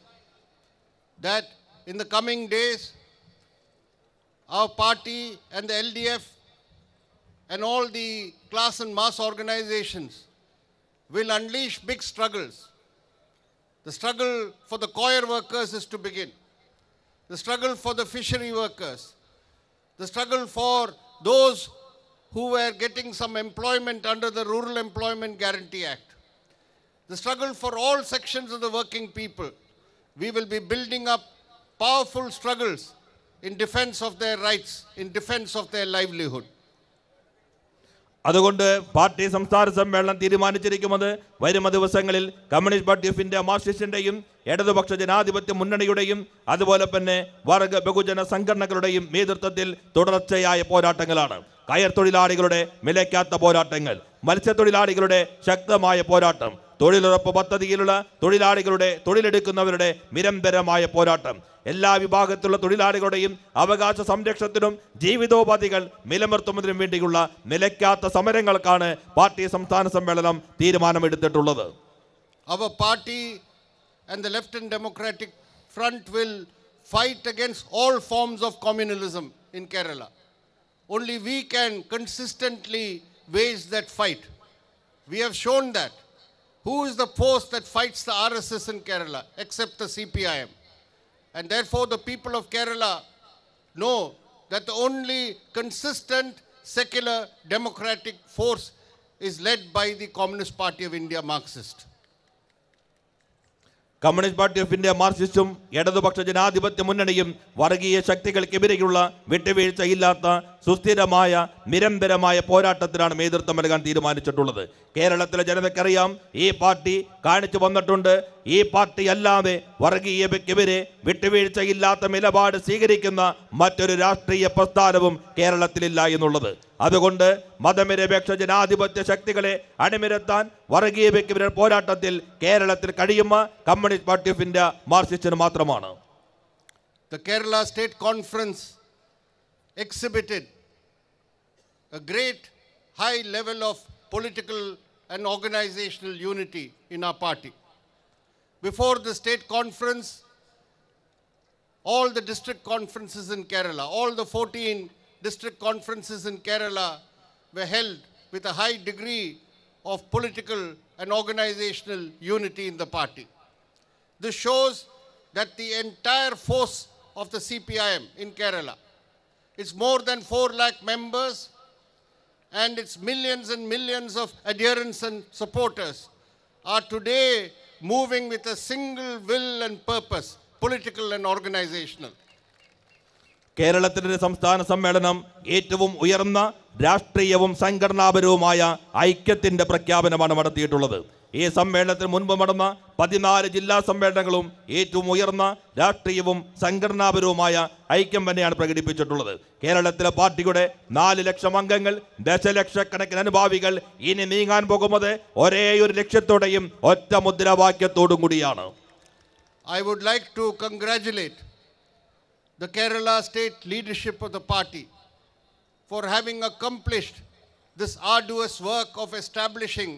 that in the coming days, our party and the LDF and all the class and mass organizations will unleash big struggles. The struggle for the coir workers is to begin. The struggle for the fishery workers. The struggle for those who were getting some employment under the Rural Employment Guarantee Act. the struggle for all sections of the working people. We will be building up powerful struggles in defense of their rights, in defense of their livelihood. അതുകൊണ്ട് പാർട്ടി സംസ്ഥാന സമ്മേളനം തീരുമാനിച്ചിരിക്കുന്നത് വരും ദിവസങ്ങളിൽ communist party of India മാർക്സിസ്റ്റിന്റെയും ഇടതുപക്ഷ ജനാധിപത്യ മുന്നണിയുടെയും അതുപോലെ തന്നെ വർഗ ബഹുജന സംഘടനകളുടെയും നേതൃത്വത്തിൽ തുടർച്ചയായ പോരാട്ടങ്ങളാണ് കയർ തൊഴിലാളികളുടെ വിലയ്ക്കാത്ത പോരാട്ടങ്ങൾ മത്സ്യത്തൊഴിലാളികളുടെ ശക്തമായ പോരാട്ടം തൊഴിലുറപ്പ് പദ്ധതിയിലുള്ള തൊഴിലാളികളുടെ തൊഴിലെടുക്കുന്നവരുടെ നിരന്തരമായ പോരാട്ടം എല്ലാ വിഭാഗത്തിലുള്ള തൊഴിലാളികളുടെയും അവകാശ സംരക്ഷണത്തിനും ജീവിതോപാധികൾ നിലനിർത്തുന്നതിനും വേണ്ടിയുള്ള നിലയ്ക്കാത്ത സമരങ്ങൾക്കാണ് പാർട്ടി സംസ്ഥാന സമ്മേളനം തീരുമാനമെടുത്തിട്ടുള്ളത് അവർ party left democratic front will fight against all forms of communalism in Kerala only we can consistently wage that fight. We have shown that. Who is the force that fights the RSS in Kerala except the CPIM? And therefore, the people of Kerala know that the only consistent secular democratic force is led by the Communist Party of India Marxist. Communist communist party of India മാർക്സിസ്റ്റും ഇടതുപക്ഷ ജനാധിപത്യ മുന്നണിയും വർഗീയ ശക്തികൾക്കെതിരെയുള്ള വിട്ടുവീഴ്ചയില്ലാത്ത സുസ്ഥിരമായ നിരന്തരമായ പോരാട്ടത്തിനാണ് നേതൃത്വം നൽകാൻ തീരുമാനിച്ചിട്ടുള്ളത് കേരളത്തിലെ ജനതയ്ക്കറിയാം ഈ പാർട്ടി കാണിച്ചു വന്നിട്ടുണ്ട് ഈ പാർട്ടി അല്ലാതെ വർഗീയതയ്ക്കെതിരെ വിട്ടുവീഴ്ചയില്ലാത്ത നിലപാട് സ്വീകരിക്കുന്ന മറ്റൊരു രാഷ്ട്രീയ പ്രസ്ഥാനവും കേരളത്തിലില്ല എന്നുള്ളത് അതുകൊണ്ട് മതനിരപേക്ഷ ജനാധിപത്യ ശക്തികളെ അണിനിരത്താൻ വർഗീയതയ്ക്കെതിരെ പോരാട്ടത്തിൽ കേരളത്തിൽ കഴിയുന്ന കമ്മ്യൂണിസ്റ്റ് പാർട്ടി ഓഫ് ഇന്ത്യ മാർസിസ്റ്റിന് മാത്രമാണ് Kerala state conference exhibited a great high level of political and organizational unity in our party. Before the state conference, all the district conferences in Kerala, all the 14 district conferences in Kerala were held with a high degree of political and organizational unity in the party. This shows that the entire force of the CPIM in Kerala It's more than 4 lakh members and its millions and millions of adherents and supporters are today moving with a single will and purpose, political and organizational. കേരളത്തിന്റെ സംസ്ഥാന സമ്മേളനം ഏറ്റവും ഉയർന്ന രാഷ്ട്രീയവും സംഘടനാപരവുമായ ഐക്യത്തിന്റെ പ്രഖ്യാപനമാണ് നടത്തിയിട്ടുള്ളത് ഈ സമ്മേളനത്തിന് മുൻപ് നടന്ന പതിനാല് ജില്ലാ സമ്മേളനങ്ങളും ഏറ്റവും ഉയർന്ന രാഷ്ട്രീയവും സംഘടനാപരവുമായ ഐക്യം തന്നെയാണ് പ്രകടിപ്പിച്ചിട്ടുള്ളത് കേരളത്തിലെ പാർട്ടിയുടെ നാല് ലക്ഷം അംഗങ്ങൾ ദശലക്ഷക്കണക്കിന് അനുഭാവികൾ ഇനി നീങ്ങാൻ പോകുന്നത് ഒരേ ഒരു ലക്ഷ്യത്തോടെയും ഒറ്റ മുദ്രാവാക്യത്തോടും കൂടിയാണ് I would like to congratulate the Kerala state leadership of the party for having accomplished this arduous work of establishing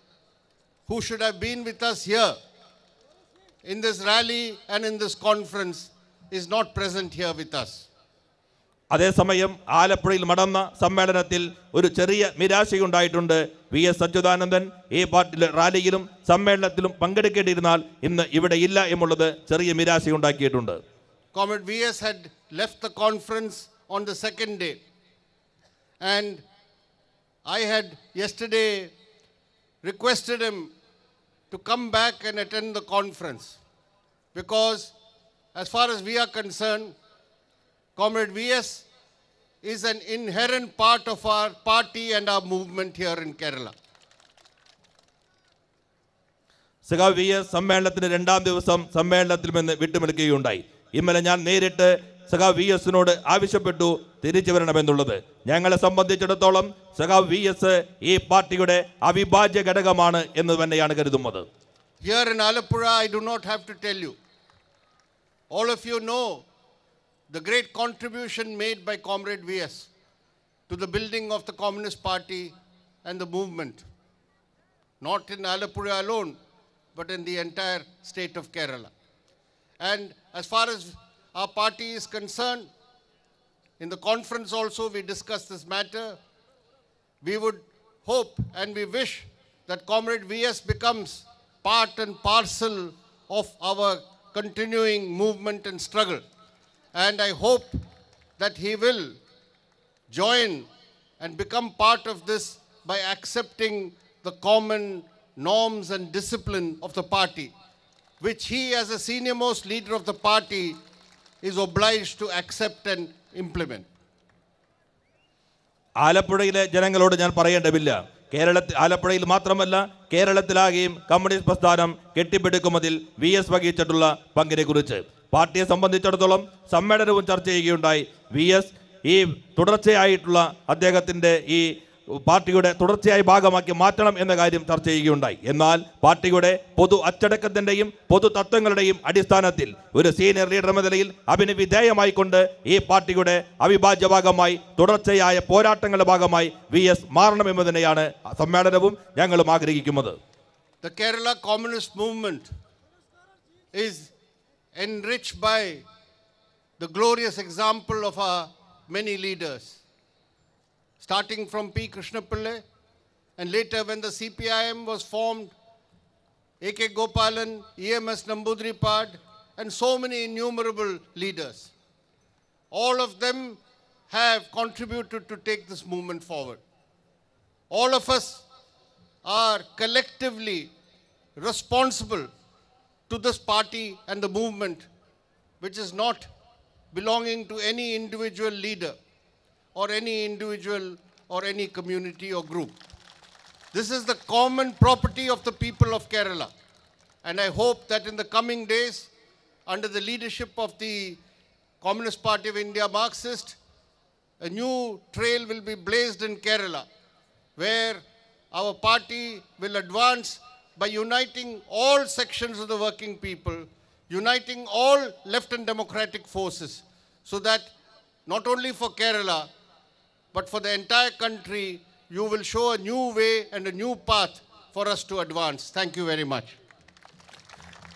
who should have been with us here in this rally and in this conference is not present here with us. Adesh samayam alapuril madamna sammelanathil oru cheriya mirashiyundayittunde vs sajjodanandan ee party rallyilum sammelanathilum pangedukkirnal innu ivide illa ennullathu cheriya mirashiyundakkiittunde comrade vs had left the conference on the second day and i had yesterday requested him to come back and attend the conference because as far as we are concerned, Comrade VS is an inherent part of our party and our movement here in Kerala. സഖാവ് V S സമ്മേളനത്തിന്റെ രണ്ടാം ദിവസം സമ്മേളനത്തിൽ നിന്ന് വിട്ടുമെടുക്കുകയുണ്ടായി ഇന്നലെ ഞാൻ നേരിട്ട് സഖാ V എസിനോട് ആവശ്യപ്പെട്ടു തിരിച്ചു വരണമെന്നുള്ളത് ഞങ്ങളെ സംബന്ധിച്ചിടത്തോളം സഖാ വി എസ് ഈ പാർട്ടിയുടെ അവിഭാജ്യ ഘടകമാണ് എന്ന് തന്നെയാണ് കരുതുന്നത് Here in Alapura, I do not have to tell you. All of you know the great contribution made by Comrade V.S. to the building of the Communist Party and the movement. Not in Alapura alone, but in the entire state of Kerala. And as far as our party is concerned, in the conference also we discussed this matter. We would hope and we wish that Comrade VS becomes part and parcel of our continuing movement and struggle. And I hope that he will join and become part of this by accepting the common norms and discipline of the party, which he as a senior most leader of the party is obliged to accept and implement. ആലപ്പുഴയിലെ ജനങ്ങളോട് ഞാൻ പറയേണ്ടതില്ല കേരളത്തിൽ ആലപ്പുഴയിൽ മാത്രമല്ല കേരളത്തിലാകെയും communist പ്രസ്ഥാനം കെട്ടിപ്പിടിക്കുന്നതിൽ V S വഹിച്ചിട്ടുള്ള പങ്കിനെക്കുറിച്ച് പാർട്ടിയെ സംബന്ധിച്ചിടത്തോളം സമ്മേളനവും ചർച്ച ചെയ്യുകയുണ്ടായി വി എസ് ഈ തുടർച്ചയായിട്ടുള്ള അദ്ദേഹത്തിൻ്റെ ഈ പാർട്ടിയുടെ തുടർച്ചയായി ഭാഗമാക്കി മാറ്റണം എന്ന കാര്യം ചർച്ച ചെയ്യുകയുണ്ടായി എന്നാൽ പാർട്ടിയുടെ പൊതു അച്ചടക്കത്തിൻ്റെയും പൊതു തത്വങ്ങളുടെയും അടിസ്ഥാനത്തിൽ ഒരു സീനിയർ ലീഡർ എന്ന നിലയിൽ അഭിന് വിധേയമായിക്കൊണ്ട് ഈ പാർട്ടിയുടെ അവിഭാജ്യ ഭാഗമായി തുടർച്ചയായ പോരാട്ടങ്ങളുടെ ഭാഗമായി വി എസ് മാറണം സമ്മേളനവും ഞങ്ങളും ആഗ്രഹിക്കുന്നത് The Kerala Communist Movement is enriched by the glorious example of our many leaders. starting from P. Krishnapillai, and later when the CPIM was formed, A.K. Gopalan, E.M.S. Nambudripad, and so many innumerable leaders. All of them have contributed to take this movement forward. All of us are collectively responsible to this party and the movement, which is not belonging to any individual leader or any individual or any community or group. This is the common property of the people of Kerala. And I hope that in the coming days, under the leadership of the Communist Party of India Marxist, a new trail will be blazed in Kerala, where our party will advance by uniting all sections of the working people, uniting all left and democratic forces, so that not only for Kerala, but for the entire country, you will show a new way and a new path for us to advance. Thank you very much.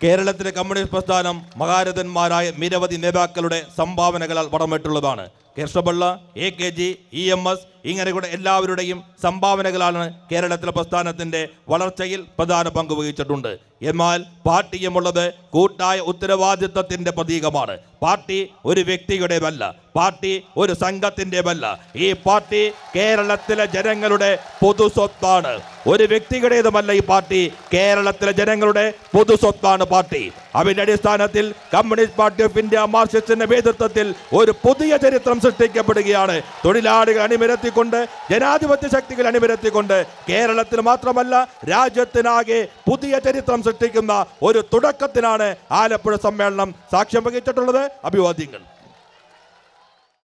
കേരളത്തിലെ കമ്മ്യൂണിസ്റ്റ് പ്രസ്ഥാനം മഹാരഥന്മാരായ നിരവധി നേതാക്കളുടെ സംഭാവനകളാൽ വടമിട്ടുള്ളതാണ് കേശബള്ള A K G E M S ഇങ്ങനെ കൂടെ എല്ലാവരുടെയും സംഭാവനകളാണ് കേരളത്തിലെ പ്രസ്ഥാനത്തിൻ്റെ വളർച്ചയിൽ പ്രധാന പങ്ക് വഹിച്ചിട്ടുണ്ട് എന്നാൽ പാർട്ടിയുമുള്ളത് കൂട്ടായ ഉത്തരവാദിത്വത്തിൻ്റെ പ്രതീകമാണ് പാർട്ടി ഒരു വ്യക്തിയുടേതല്ല പാർട്ടി ഒരു സംഘത്തിൻ്റെതല്ല ഈ പാർട്ടി കേരളത്തിലെ ജനങ്ങളുടെ പൊതു സ്വത്താണ് ഒരു വ്യക്തിയുടേതുമല്ല ഈ പാർട്ടി കേരളത്തിലെ ജനങ്ങളുടെ പൊതു സ്വത്താണ് പാർട്ടി അതിന്റെ അടിസ്ഥാനത്തിൽ കമ്മ്യൂണിസ്റ്റ് പാർട്ടി ഓഫ് ഇന്ത്യ മാർസിസ്റ്റിന്റെ നേതൃത്വത്തിൽ ഒരു പുതിയ ചരിത്രം സൃഷ്ടിക്കപ്പെടുകയാണ് തൊഴിലാളികൾ അണിനിരത്തിക്കൊണ്ട് ജനാധിപത്യ ശക്തികൾ അണിനിരത്തിക്കൊണ്ട് കേരളത്തിൽ മാത്രമല്ല രാജ്യത്തിനാകെ പുതിയ ചരിത്രം സൃഷ്ടിക്കുന്ന ഒരു തുടക്കത്തിനാണ് ആലപ്പുഴ സമ്മേളനം സാക്ഷ്യം വഹിച്ചിട്ടുള്ളത് അഭിവാദ്യങ്ങൾ